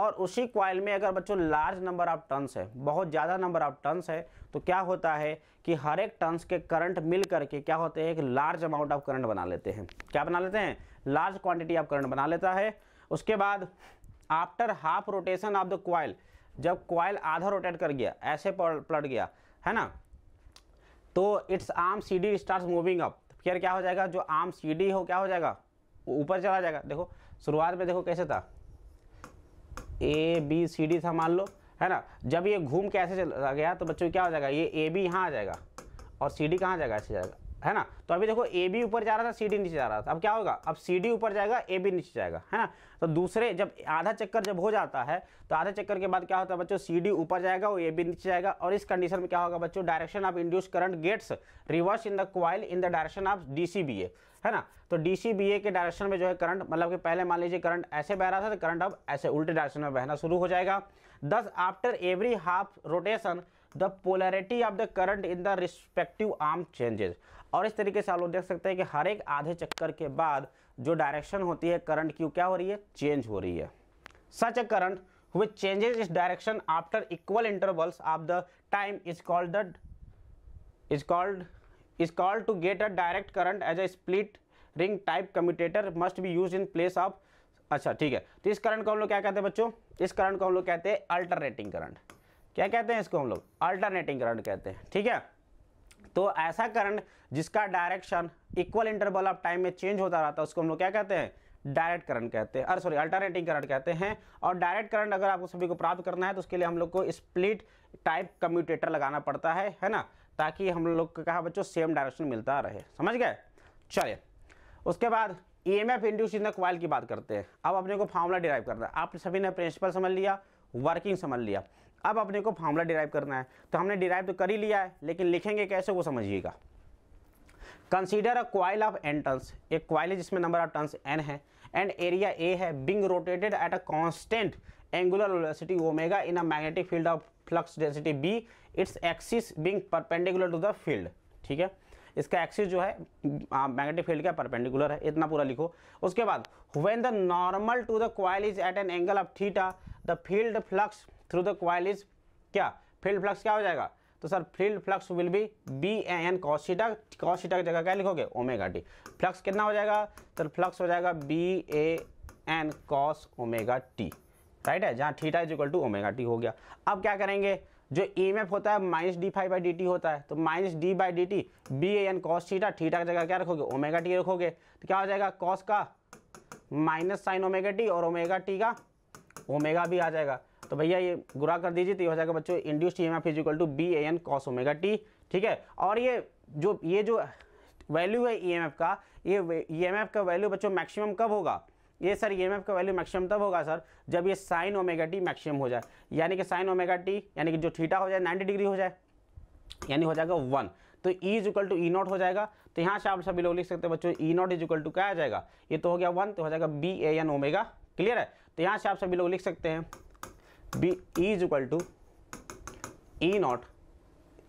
और उसी क्वाइल में अगर बच्चों लार्ज नंबर ऑफ टर्न्स है बहुत ज़्यादा number of turns है तो क्या होता है कि हर एक टर्न्स के करंट मिल करके क्या होते हैं एक लार्ज अमाउंट ऑफ करंट बना लेते हैं क्या बना लेते हैं लार्ज क्वांटिटी ऑफ करंट बना लेता है उसके बाद after half rotation of the coil जब क्वाइल आधा रोटेट कर गया ऐसे पलट गया है ना तो its arm C D start moving up फिर क्या हो जाएगा जो आर्म सी डी हो क्या हो जाएगा ऊपर चला जाएगा देखो शुरुआत में देखो कैसे था ए बी सी डी था मान लो है ना जब ये घूम के ऐसे चला गया तो बच्चों क्या हो जाएगा ये ए बी यहाँ आ जाएगा और सी डी कहाँ जाएगा ऐसे जाएगा है ना तो अभी देखो ए बी ऊपर जा रहा था सी डी नीचे जा रहा था अब क्या होगा अब सी डी ऊपर जाएगा ए बी नीचे जाएगा है ना तो दूसरे जब आधा चक्कर जब हो जाता है तो आधा चक्कर के बाद क्या होता है बच्चों सी डी ऊपर जाएगा वो ए बी नीचे जाएगा और इस कंडीशन में क्या होगा बच्चों direction of induce current gets reverse in the coil in the direction of D C B A है ना तो डी के डायरेक्शन में जो है करंट मतलब कि पहले मान लीजिए करंट ऐसे बह रहा था तो करंट अब ऐसे उल्टे डायरेक्शन में बहना शुरू हो जाएगा thus after every half rotation the polarity of the current in the respective arm changes और इस तरीके से आप लोग देख सकते हैं कि हर एक आधे चक्कर के बाद जो डायरेक्शन होती है करंट की क्या हो रही है चेंज हो रही है such a current which changes its direction after equal intervals of the time is called the is called is called to get a direct current as a split ring type commutator must be use in place of अच्छा ठीक है तो इस current को हम लोग क्या कहते हैं बच्चों इस करंट को हम लोग कहते हैं अल्टरनेटिंग करंट क्या कहते हैं इसको हम लोग अल्टरनेटिंग करंट कहते हैं ठीक है तो ऐसा करंट जिसका direction equal interval of time में चेंज होता रहता है उसको हम लोग क्या कहते हैं डायरेक्ट करंट कहते हैं अरे सॉरी अल्टरनेटिंग करंट कहते हैं और डायरेक्ट करंट अगर आपको सभी को प्राप्त करना है तो उसके लिए हम लोग को स्प्लिट टाइप कम्यूटेटर लगाना पड़ता है है ना ताकि हम लोग का कहा बच्चों सेम डायरेक्शन मिलता रहे समझ गए चलिए उसके बाद E M F induce in the coil की बात करते हैं अब अपने को फार्मूला डिराइव करना है आप सभी ने प्रिंसिपल समझ लिया वर्किंग समझ लिया अब अपने को फार्मूला डिराइव करना है तो हमने डिराइव तो कर ही लिया है लेकिन लिखेंगे कैसे वो समझिएगा consider a coil of N turns एक क्वाइल है जिसमें नंबर ऑफ टर्न्स एन है एंड एरिया ए है being rotated at a constant angular velocity omega in a magnetic field of flux density B its axis being perpendicular to the field ठीक है इसका axis जो है magnetic field का perpendicular है इतना पूरा लिखो उसके बाद when the normal to the coil is at an angle of theta the field flux through the coil is क्या फील्ड फ्लक्स क्या हो जाएगा तो sir field flux will be B A N cos theta cos theta की जगह क्या लिखोगे omega T flux कितना हो जाएगा सर फ्लक्स हो जाएगा B A N cos omega T right है जहाँ theta is equal to omega T हो गया अब क्या करेंगे जो ई एम एफ होता है minus D phi by D T होता है तो minus D by D T B A N cos theta theta की जगह क्या रखोगे ओमेगा टी रखोगे तो क्या हो जाएगा कॉस का माइनस साइन ओमेगा टी और ओमेगा टी का ओमेगा भी आ जाएगा तो भैया ये गुरा कर दीजिए तो ये हो जाएगा बच्चों induced E M F is equal to B A N cos omega T ठीक है और ये जो ये जो वैल्यू है ई एम एफ का ये ई एम एफ का वैल्यू बच्चों मैक्सिमम कब होगा ये सर ई एम एफ का वैल्यू मैक्सिमम तब होगा सर जब ये साइन ओमेगा टी मैक्सिमम हो जाए यानी कि साइन ओमेगा टी यानी कि जो थीटा हो जाए 90 डिग्री हो जाए यानी हो जाएगा वन तो E is equal to E naught हो जाएगा तो यहाँ से आप सभी लोग लिख सकते हैं बच्चों E naught is equal to क्या आ जाएगा ये तो हो गया वन तो हो जाएगा B A N omega clear है तो यहाँ से आप सभी लोग लिख सकते हैं B is equal to E naught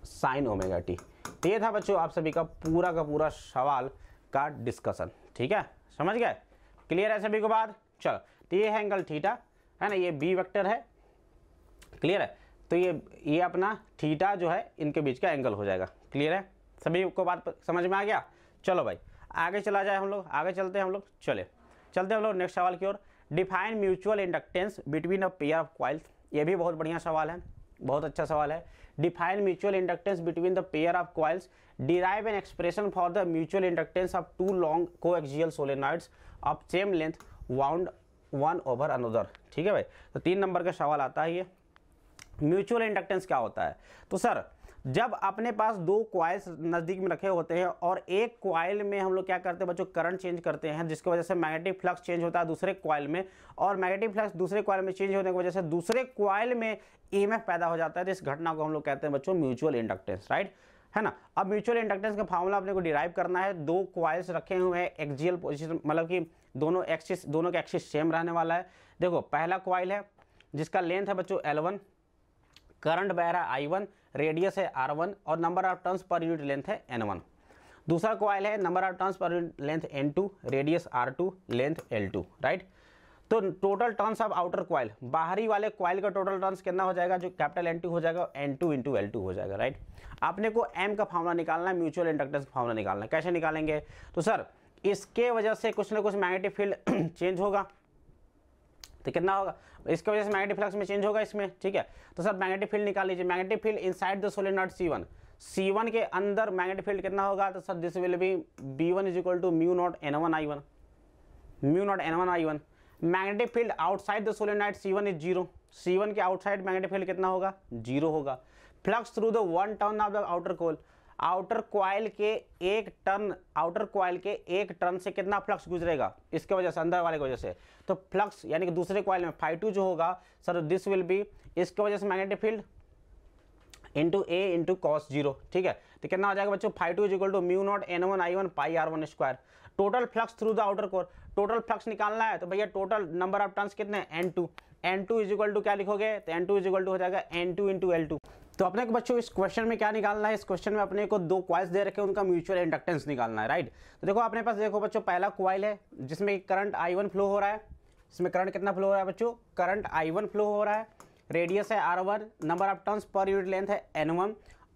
sine omega T तो ये था बच्चों आप सभी का पूरा का पूरा सवाल का डिस्कशन ठीक है समझ गए क्लियर है सभी को बात चलो तो ये है एंगल थीटा है ना ये बी वेक्टर है क्लियर है तो ये ये अपना थीटा जो है इनके बीच का एंगल हो जाएगा क्लियर है सभी को बात समझ में आ गया चलो भाई आगे चला जाए हम लोग आगे चलते हैं हम लोग चले चलते हैं हम लोग नेक्स्ट सवाल की ओर define mutual inductance between a pair of coils ये भी बहुत बढ़िया सवाल है बहुत अच्छा सवाल है define mutual inductance between the pair of coils derive an expression for the mutual inductance of two long coaxial solenoids of same length wound one over another ठीक है भाई तो तीन नंबर का सवाल आता है ये म्यूचुअल इंडक्टेंस क्या होता है तो सर जब अपने पास दो क्वाइल्स नज़दीक में रखे होते हैं और एक क्वाइल में हम लोग क्या करते हैं बच्चों करंट चेंज करते हैं जिसकी वजह से मैग्नेटिक फ्लक्स चेंज होता है दूसरे क्वाइल में और मैग्नेटिक फ्लक्स दूसरे क्वाइल में चेंज होने की वजह से दूसरे क्वाइल में ई पैदा हो जाता है तो इस घटना को हम लोग कहते हैं बच्चों म्यूचुअल इंडक्टेंस राइट है ना अब म्यूचुअल इंडक्टेंस का फार्मूला अपने को डिराइव करना है दो क्वाइल्स रखे हुए हैं एक्जियल पोजिशन मतलब कि दोनों एक्सिस दोनों का एक्सिस सेम रहने वाला है देखो पहला क्वाइल है जिसका लेंथ है बच्चों एल करंट बह रहा है आई रेडियस है आर वन और number of turns per unit length है एन वन दूसरा क्वाइल है number of turns per unit length N two radius R two length L two right तो total turns of outer coil बाहरी वाले coil का total turns कितना हो जाएगा जो कैपिटल एन टू हो जाएगा N two into L two हो जाएगा राइट आपने को एम का फार्मूला निकालना है म्यूचुअल इंडक्टेंस का फार्मूला निकालना है कैसे निकालेंगे तो सर इसके वजह से कुछ ना कुछ मैग्नेटिक फील्ड चेंज होगा तो कितना होगा इसकी वजह से मैग्नेटिक फ्लक्स में चेंज होगा इसमें ठीक है तो सर मैग्नेटिक फील्ड निकाल लीजिए magnetic field inside the solenoid C one C one के अंदर मैग्नेटिक फील्ड कितना होगा तो sir this will be B one is equal to mu naught N one I one mu naught N one I one magnetic field outside the solenoid C one is zero C one के outside magnetic field कितना होगा zero होगा flux through the one turn of the outer coil outer coil के एक turn outer coil के एक turn से कितना फ्लक्स गुजरेगा इसके वजह से अंदर वाले की वजह से तो फ्लक्स यानी कि दूसरे क्वाइल में फाइव टू जो होगा सर दिस विल बी इसके वजह से magnetic field into A into cos zero ठीक है तो कितना हो जाएगा बच्चों phi two is equal to mu naught N one I one pi R one square total flux through the outer core total flux निकालना है तो भैया टोटल नंबर ऑफ टर्न्स कितने N two N two is equal to क्या लिखोगे तो N two is equal to हो जाएगा N two into L two तो अपने को बच्चों इस क्वेश्चन में क्या निकालना है इस क्वेश्चन में अपने को दो क्वाइल्स दे रखे उनका म्यूचुअल इंडक्टेंस निकालना है राइट तो देखो अपने पास देखो बच्चों पहला क्वाइल है जिसमें करंट आई फ्लो हो रहा है इसमें करंट कितना फ्लो हो रहा है बच्चों करंट आई फ्लो हो रहा है रेडियस है R number of turns per unit length है एन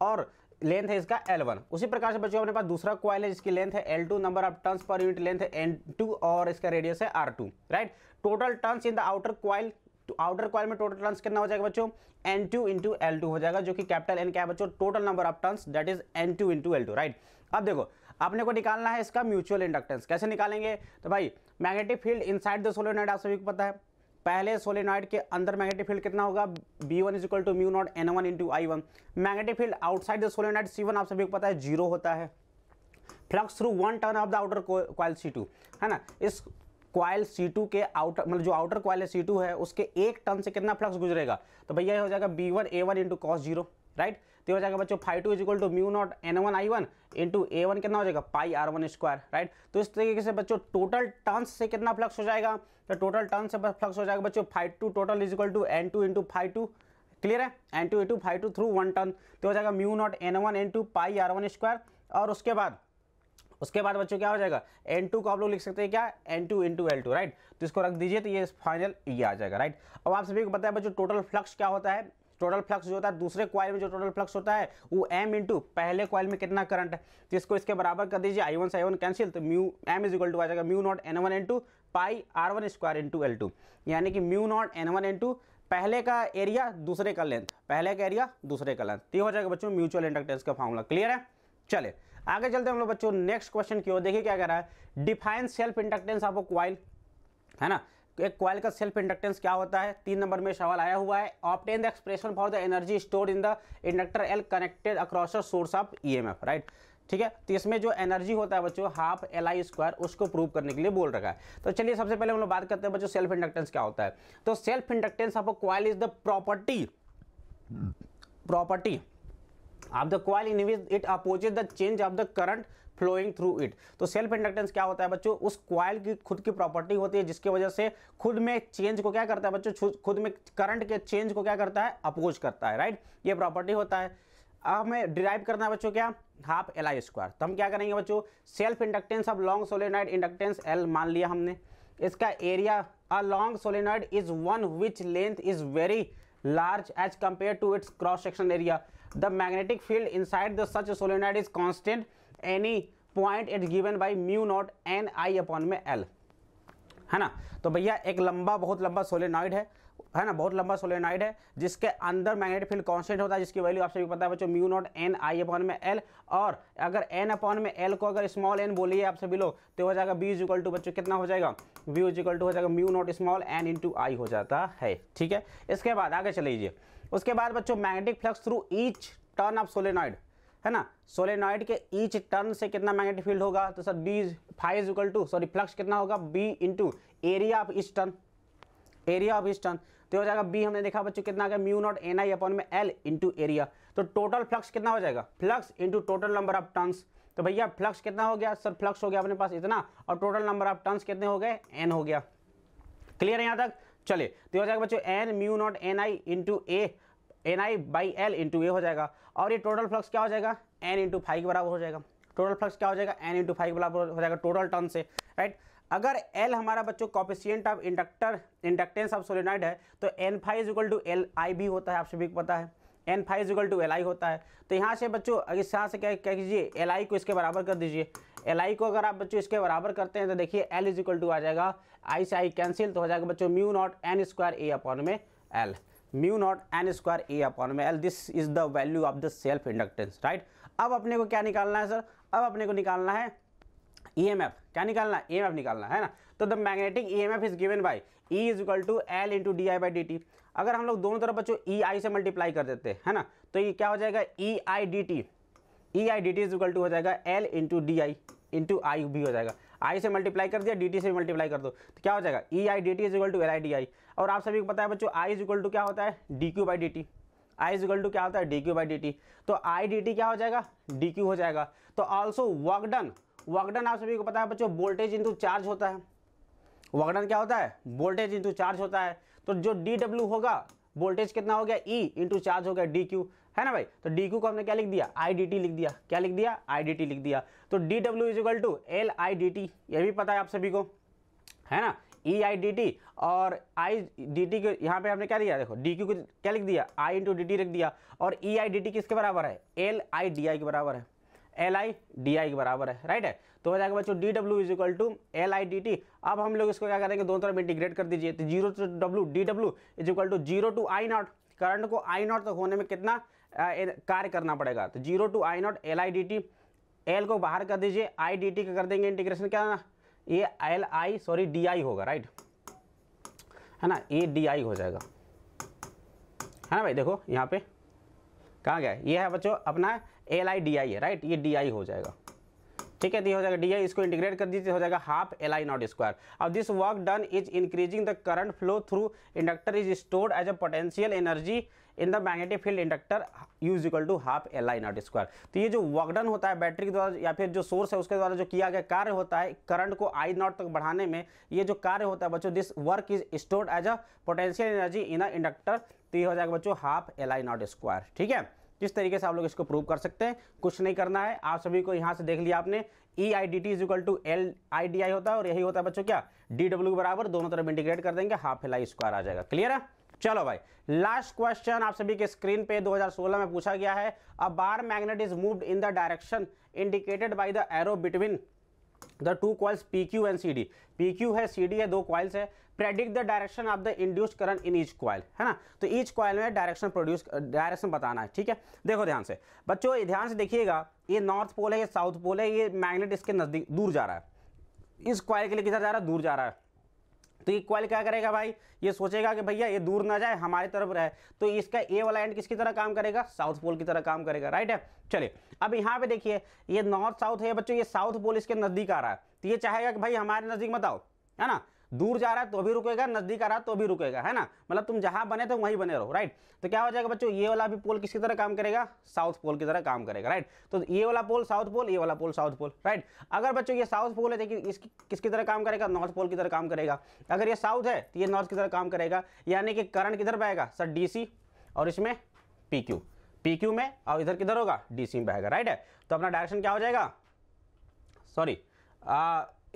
और लेंथ है इसका L1 उसी प्रकार से बच्चों अपने पास दूसरा क्वाइल है जिसकी लेंथ है L2 number of turns per unit length है N2 और इसका रेडियस है R2 right total turns in the outer coil तो आउटर कॉल में टोटल टर्न्स कितना हो जाएगा बच्चों N two into L two हो जाएगा जो कि कैपिटल एन क्या है बच्चों total number of turns that is N two into L two right अब देखो अपने को निकालना है इसका म्यूचुअल इंडक्टेंस कैसे निकालेंगे तो भाई magnetic field inside the solenoid आप सभी को पता है पहले सोलोनाइड के अंदर मैग्नेटिक फील्ड कितना होगा B one is equal to mu naught N one into I one magnetic field outside the solenoid C one आप सभी को पता है जीरो होता है flux through one turn of the outer coil C two है ना इस क्वाइल सी टू के आउटर मतलब जो आउटर क्वाइल है सी टू है उसके एक टन से कितना फ्लक्स गुजरेगा तो भैया हो जाएगा B one A one into cos zero right तो हो जाएगा बच्चों phi two is equal to mu naught N one I one into A one कितना हो जाएगा pi R one square right तो इस तरीके से बच्चों टोटल टन से कितना फ्लक्स हो जाएगा तो टोटल टर्न से फ्लक्स हो जाएगा बच्चों phi two total is equal to N two into phi two clear है N two A two phi two through one turn तो हो जाएगा mu naught N one N two pi R one square और उसके बाद उसके बाद बच्चों क्या हो जाएगा एन टू को आप लोग लिख सकते हैं क्या N two into L two right तो इसको रख दीजिए तो ये फाइनल ये e आ जाएगा राइट अब आप सभी को पता है बच्चों टोटल फ्लक्स क्या होता है टोटल फ्लक्स जो होता है दूसरे क्वाइल में जो टोटल फ्लक्स होता है वो एम इंटू पहले क्वाइल में कितना करंट है तो इसको इसके बराबर कर दीजिए आई वन से आई वन कैंसिल तो mu M is equal to आ जाएगा mu naught N one N two pi R one square into L two यानी कि mu naught N one N two पहले का एरिया दूसरे का लेंथ पहले का एरिया दूसरे का लेंथ तो ये हो जाएगा बच्चों म्यूचुअल इंडक्टेंस का फॉर्मूला क्लियर है चले आगे चलते हैं हम लोग बच्चों नेक्स्ट क्वेश्चन की ओर देखिए क्या कह रहा है define self inductance of a coil है ना एक क्वाइल का सेल्फ इंडक्टेंस क्या होता है तीन नंबर में सवाल आया हुआ है obtain the expression for the energy store in the inductor L connected across a source of EMF right ठीक है तो इसमें जो एनर्जी होता है बच्चों हाफ एल आई स्क्वायर उसको प्रूव करने के लिए बोल रखा है तो चलिए सबसे पहले हम लोग बात करते हैं बच्चों सेल्फ इंडक्टेंस क्या होता है तो self inductance of a coil is the property property of the coil in which it opposite the change of the current flowing through it तो सेल्फ इंडक्टेंस क्या होता है बच्चों उस क्वाइल की खुद की प्रॉपर्टी होती है जिसकी वजह से खुद में चेंज को क्या करता है बच्चों खुद में करंट के चेंज को क्या करता है अपोज करता है राइट ये प्रॉपर्टी होता है अब हमें डिराइव करना है बच्चों क्या हाफ एल आई स्क्वायर तो हम क्या करेंगे बच्चों self inductance of long solenoid inductance L मान लिया हमने इसका area a long solenoid is one which length is very large as compared to its cross section area the magnetic field inside the such solenoid is constant any point it given by mu naught N I upon में L है ना तो भैया एक लंबा बहुत लंबा solenoid है है ना बहुत लंबा सोलेनाइड है जिसके अंदर मैग्नेटिक फील्ड कांस्टेंट होता है जिसकी वैल्यू आप सभी पता है बच्चों mu naught N I upon में एल और अगर एन अपॉन में एल को अगर स्मॉल एन बोलिए आप सभी लोग तो हो जाएगा बी इज इक्वल टू बच्चों कितना हो जाएगा बी इज इक्वल टू हो जाएगा mu naught small N into I हो जाता है ठीक है इसके बाद आगे चले उसके बाद बच्चों magnetic flux through each turn of solenoid है ना सोलेनॉइड के ईच टर्न से कितना मैग्नेटिक फील्ड होगा तो sir B phi equal to sorry flux कितना होगा B into area of each turn area of each turn तो हो जाएगा बी हमने देखा बच्चों कितना आ गया mu naught N I upon में एल इंटू एरिया तो टोटल फ्लक्स कितना हो जाएगा flux into total number of turns तो भैया फ्लक्स कितना हो गया सर फ्लक्स हो गया अपने पास इतना और टोटल नंबर ऑफ टर्न्स कितने हो गए एन हो गया क्लियर है यहाँ तक चले तो हो जाएगा बच्चों N mu naught N I into A N I by L into A हो जाएगा और ये टोटल फ्लक्स क्या हो जाएगा एन इंटू फाइव के बराबर हो जाएगा टोटल फ्लक्स क्या हो जाएगा एन इंटू फाइव के बराबर हो जाएगा टोटल टर्न से राइट अगर एल हमारा बच्चों coefficient of inductor inductance of solenoid है तो N phi is equal to L I भी होता है आप सभी को पता है N phi equal to L I होता है तो यहाँ से बच्चों इस यहाँ से क्या क्या कीजिए एल आई को इसके बराबर कर दीजिए एल आई को अगर आप बच्चों इसके बराबर करते हैं तो देखिए एल इज इक्वल टू आ जाएगा आई से आई कैंसिल तो हो जाएगा बच्चों mu naught N square A upon में L mu naught N square A upon में L this is the value of the self inductance right अब अपने को क्या निकालना है सर अब अपने को निकालना है ई एम एफ क्या निकालना है ई एम एफ निकालना है ना तो the magnetic E M F is given by E is equal to L into D I by D T अगर हम लोग दोनों तरफ बच्चों ई e आई से मल्टीप्लाई कर देते हैं ना तो ये क्या हो जाएगा E I D T E I D T is equal to हो जाएगा L into D I into I भी हो जाएगा आई से मल्टीप्लाई कर दिया डी से मल्टीप्लाई कर दो तो क्या हो जाएगा E I D T is equal to L I D I और आप सभी को पता है बच्चों आई इज इक्वल टू क्या होता है D Q by D T I is equal to क्या होता है D Q by D T तो आई डी टी क्या हो जाएगा डी क्यू हो जाएगा तो ऑल्सो वर्कडन वर्कडन आप सभी को पता है बच्चों वोल्टेज इंटू चार्ज होता है वर्कडन क्या होता है वोल्टेज इंटू चार्ज होता है तो जो डी डब्ल्यू होगा वोल्टेज कितना हो गया ई इंटू चार्ज हो गया डी क्यू है ना भाई तो डी क्यू को हमने क्या लिख दिया आई डी टी लिख दिया क्या लिख दिया आई डी टी लिख दिया तो D W is equal to L I D T ये भी पता है आप सभी को है ना ई आई डी टी और आई डी टी के यहाँ पे हमने क्या लिया देखो डी क्यू को क्या लिख दिया आई इंटू डी टी लिख दिया और ई आई डी टी किसके बराबर है एल आई डी आई के बराबर है एल आई डी आई के बराबर है राइट है तो हो जाएगा बच्चों D W is equal to L I D T अब हम लोग इसको क्या करेंगे दोनों तरफ इंटीग्रेट कर दीजिए तो zero to W D W is equal to zero to I naught current को आई नॉट तक होने में कितना कार्य करना पड़ेगा तो zero to I naught L I D T L को बाहर कर दीजिए आई डी टी का कर देंगे इंटीग्रेशन क्या ना ये L I sorry D I होगा राइट है ना ए डी आई हो जाएगा है ना भाई देखो यहाँ पे कहाँ गया ये है बच्चों अपना एल आई डी आई है राइट ये डी आई हो जाएगा ठीक है तो ये हो जाएगा डी आई इसको इंटीग्रेट कर दीजिए हो जाएगा half L I naught square अब this work done is increasing the current flow through inductor is stored as a potential energy in the magnetic field inductor use equal to half L I naught square तो ये जो work done होता है battery के द्वारा या फिर जो सोर्स है उसके द्वारा जो किया गया कार्य होता है करंट को आई नॉट तक बढ़ाने में ये जो कार्य होता है बच्चों this work is stored as a potential energy in a inductor तो ये हो जाएगा बच्चों half L I naught square ठीक है किस तरीके से आप लोग इसको प्रूव कर सकते हैं कुछ नहीं करना है आप सभी को यहाँ से देख लिया आपने E I D T is equal to L I D I होता है और यही होता है बच्चों क्या डी डब्ल्यू बराबर दोनों तरफ इंडिकेट कर देंगे हाफ एल आई स्क्वायर आ जाएगा क्लियर है चलो भाई लास्ट क्वेश्चन आप सभी के स्क्रीन पे 2016 में पूछा गया है a bar magnet is moved in the direction indicated by the arrow between the two coils P Q and C D P Q है सी डी है दो क्वाइल्स है predict the direction of the induced current in each coil है ना तो each coil में direction produce direction बताना है ठीक है देखो ध्यान से बच्चों ध्यान से देखिएगा ये नॉर्थ पोल है ये साउथ पोल है ये मैग्नेट इसके नज़दीक दूर जा रहा है इस क्वाइल के लिए किधर जा रहा है दूर जा रहा है तो ये क्वाल क्या करेगा भाई ये सोचेगा कि भैया ये दूर ना जाए हमारी तरफ रहे तो इसका ए वाला एंड किसकी तरह काम करेगा साउथ पोल की तरह काम करेगा राइट है चलिए अब यहाँ पे देखिए ये नॉर्थ साउथ है बच्चों ये साउथ पोल इसके नज़दीक आ रहा है तो ये चाहेगा कि भाई हमारे नज़दीक मत आओ है ना दूर जा रहा है तो भी रुकेगा नजदीक आ रहा है तो भी रुकेगा है ना मतलब तुम जहां बने थे वहीं बने रहो राइट तो क्या हो जाएगा बच्चों ये वाला भी पोल किसी तरह काम करेगा साउथ पोल की तरह काम करेगा राइट तो ये वाला पोल साउथ पोल ये वाला पोल साउथ पोल राइट अगर बच्चों ये साउथ पोल है देखिए इसकी किसकी तरह काम करेगा नॉर्थ पोल की तरह काम करेगा अगर ये साउथ है तो ये नॉर्थ की तरह काम करेगा यानी कि करंट किधर बहेगा सर डी और इसमें पी क्यू पी क्यू में और इधर किधर होगा डी में बहेगा राइट है तो अपना डायरेक्शन क्या हो जाएगा सॉरी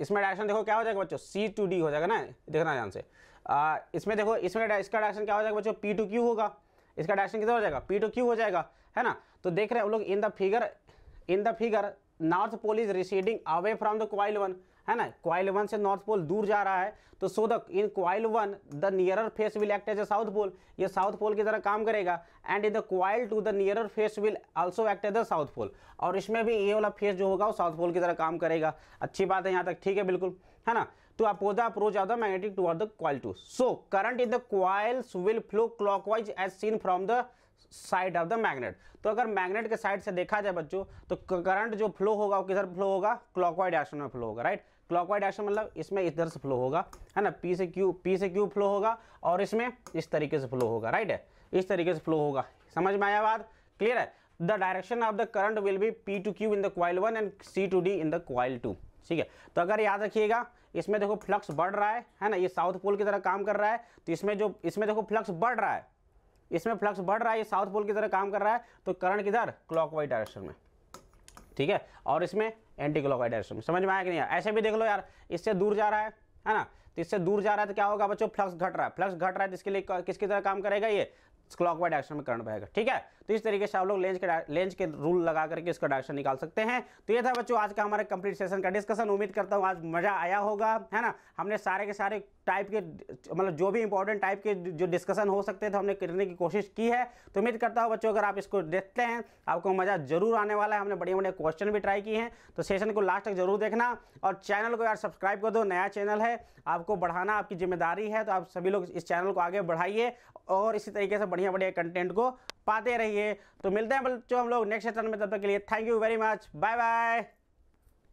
इसमें डायरेक्शन देखो क्या हो जाएगा बच्चों सी टू डी हो जाएगा ना देखना ध्यान से इसमें देखो इसमें इसका डायरेक्शन क्या हो जाएगा बच्चों पी टू क्यू होगा इसका डायरेक्शन कितना हो जाएगा पी टू क्यू हो जाएगा है ना तो देख रहे हैं हम लोग in the figure in the figure north pole is receding away from the coil one है ना क्वाइल वन से नॉर्थ पोल दूर जा रहा है तो so the in coil one the nearer face will act as a south pole ये south pole की तरह काम करेगा and in the coil two the nearer face will also act as the south pole और इसमें भी ये वाला फेस जो होगा वो साउथ पोल की तरह काम करेगा अच्छी बात है यहाँ तक ठीक है बिल्कुल है ना to oppose अप्रोच आता of magnetic to the coil two so current in the coils will flow clockwise as seen from the side of the magnet तो अगर मैग्नेट के साइड से देखा जाए बच्चों तो करंट जो फ्लो होगा वो किधर फ्लो होगा क्लॉकवाइज डायरेक्शन में फ्लो होगा राइट क्लॉकवाइज डायरेक्शन मतलब इसमें इधर से फ्लो होगा है ना पी से क्यू पी से क्यू फ्लो होगा और इसमें इस तरीके से फ्लो होगा राइट है इस तरीके से फ्लो होगा समझ में आया बात क्लियर है the direction of the current will be P to Q in the coil one and C to D in the coil two ठीक है तो अगर याद रखिएगा इसमें देखो फ्लक्स बढ़ रहा है है ना ये साउथ पोल की तरह काम कर रहा है तो इसमें जो इसमें देखो फ्लक्स बढ़ रहा है इसमें फ्लक्स बढ़ रहा है ये साउथ पोल की तरह काम कर रहा है तो करंट किधर क्लॉकवाइज डायरेक्शन में ठीक है और इसमें एंटी क्लॉकवाइज डायरेक्शन समझ में आया कि नहीं ऐसे भी देख लो यार इससे दूर जा रहा है है ना तो इससे दूर जा रहा है तो क्या होगा बच्चों फ्लक्स घट रहा है फ्लक्स घट रहा है तो इसके लिए किसकी तरह काम करेगा ये क्लॉकवाइज डायरेक्शन में करंट बहेगा ठीक है तो इस तरीके से आप लोग लेंज के लेंज के रूल लगा करके इसका डायरेक्शन निकाल सकते हैं तो ये था बच्चों आज का हमारा कंप्लीट सेशन का डिस्कशन उम्मीद करता हूँ आज मज़ा आया होगा है ना हमने सारे के सारे टाइप के मतलब जो भी इंपॉर्टेंट टाइप के जो डिस्कशन हो सकते थे हमने करने की कोशिश की है तो उम्मीद करता हूँ बच्चों अगर आप इसको देखते हैं आपको मज़ा जरूर आने वाला है हमने बड़े बड़े क्वेश्चन भी ट्राई किए हैं तो सेशन को लास्ट तक जरूर देखना और चैनल को यार सब्सक्राइब कर दो नया चैनल है आपको बढ़ाना आपकी जिम्मेदारी है तो आप सभी लोग इस चैनल को आगे बढ़ाइए और इसी तरीके से बढ़िया बढ़िया कंटेंट को पाते रहिए तो मिलते हैं बच्चों हम लोग नेक्स्ट सेशन में तब तक के लिए thank you very much bye bye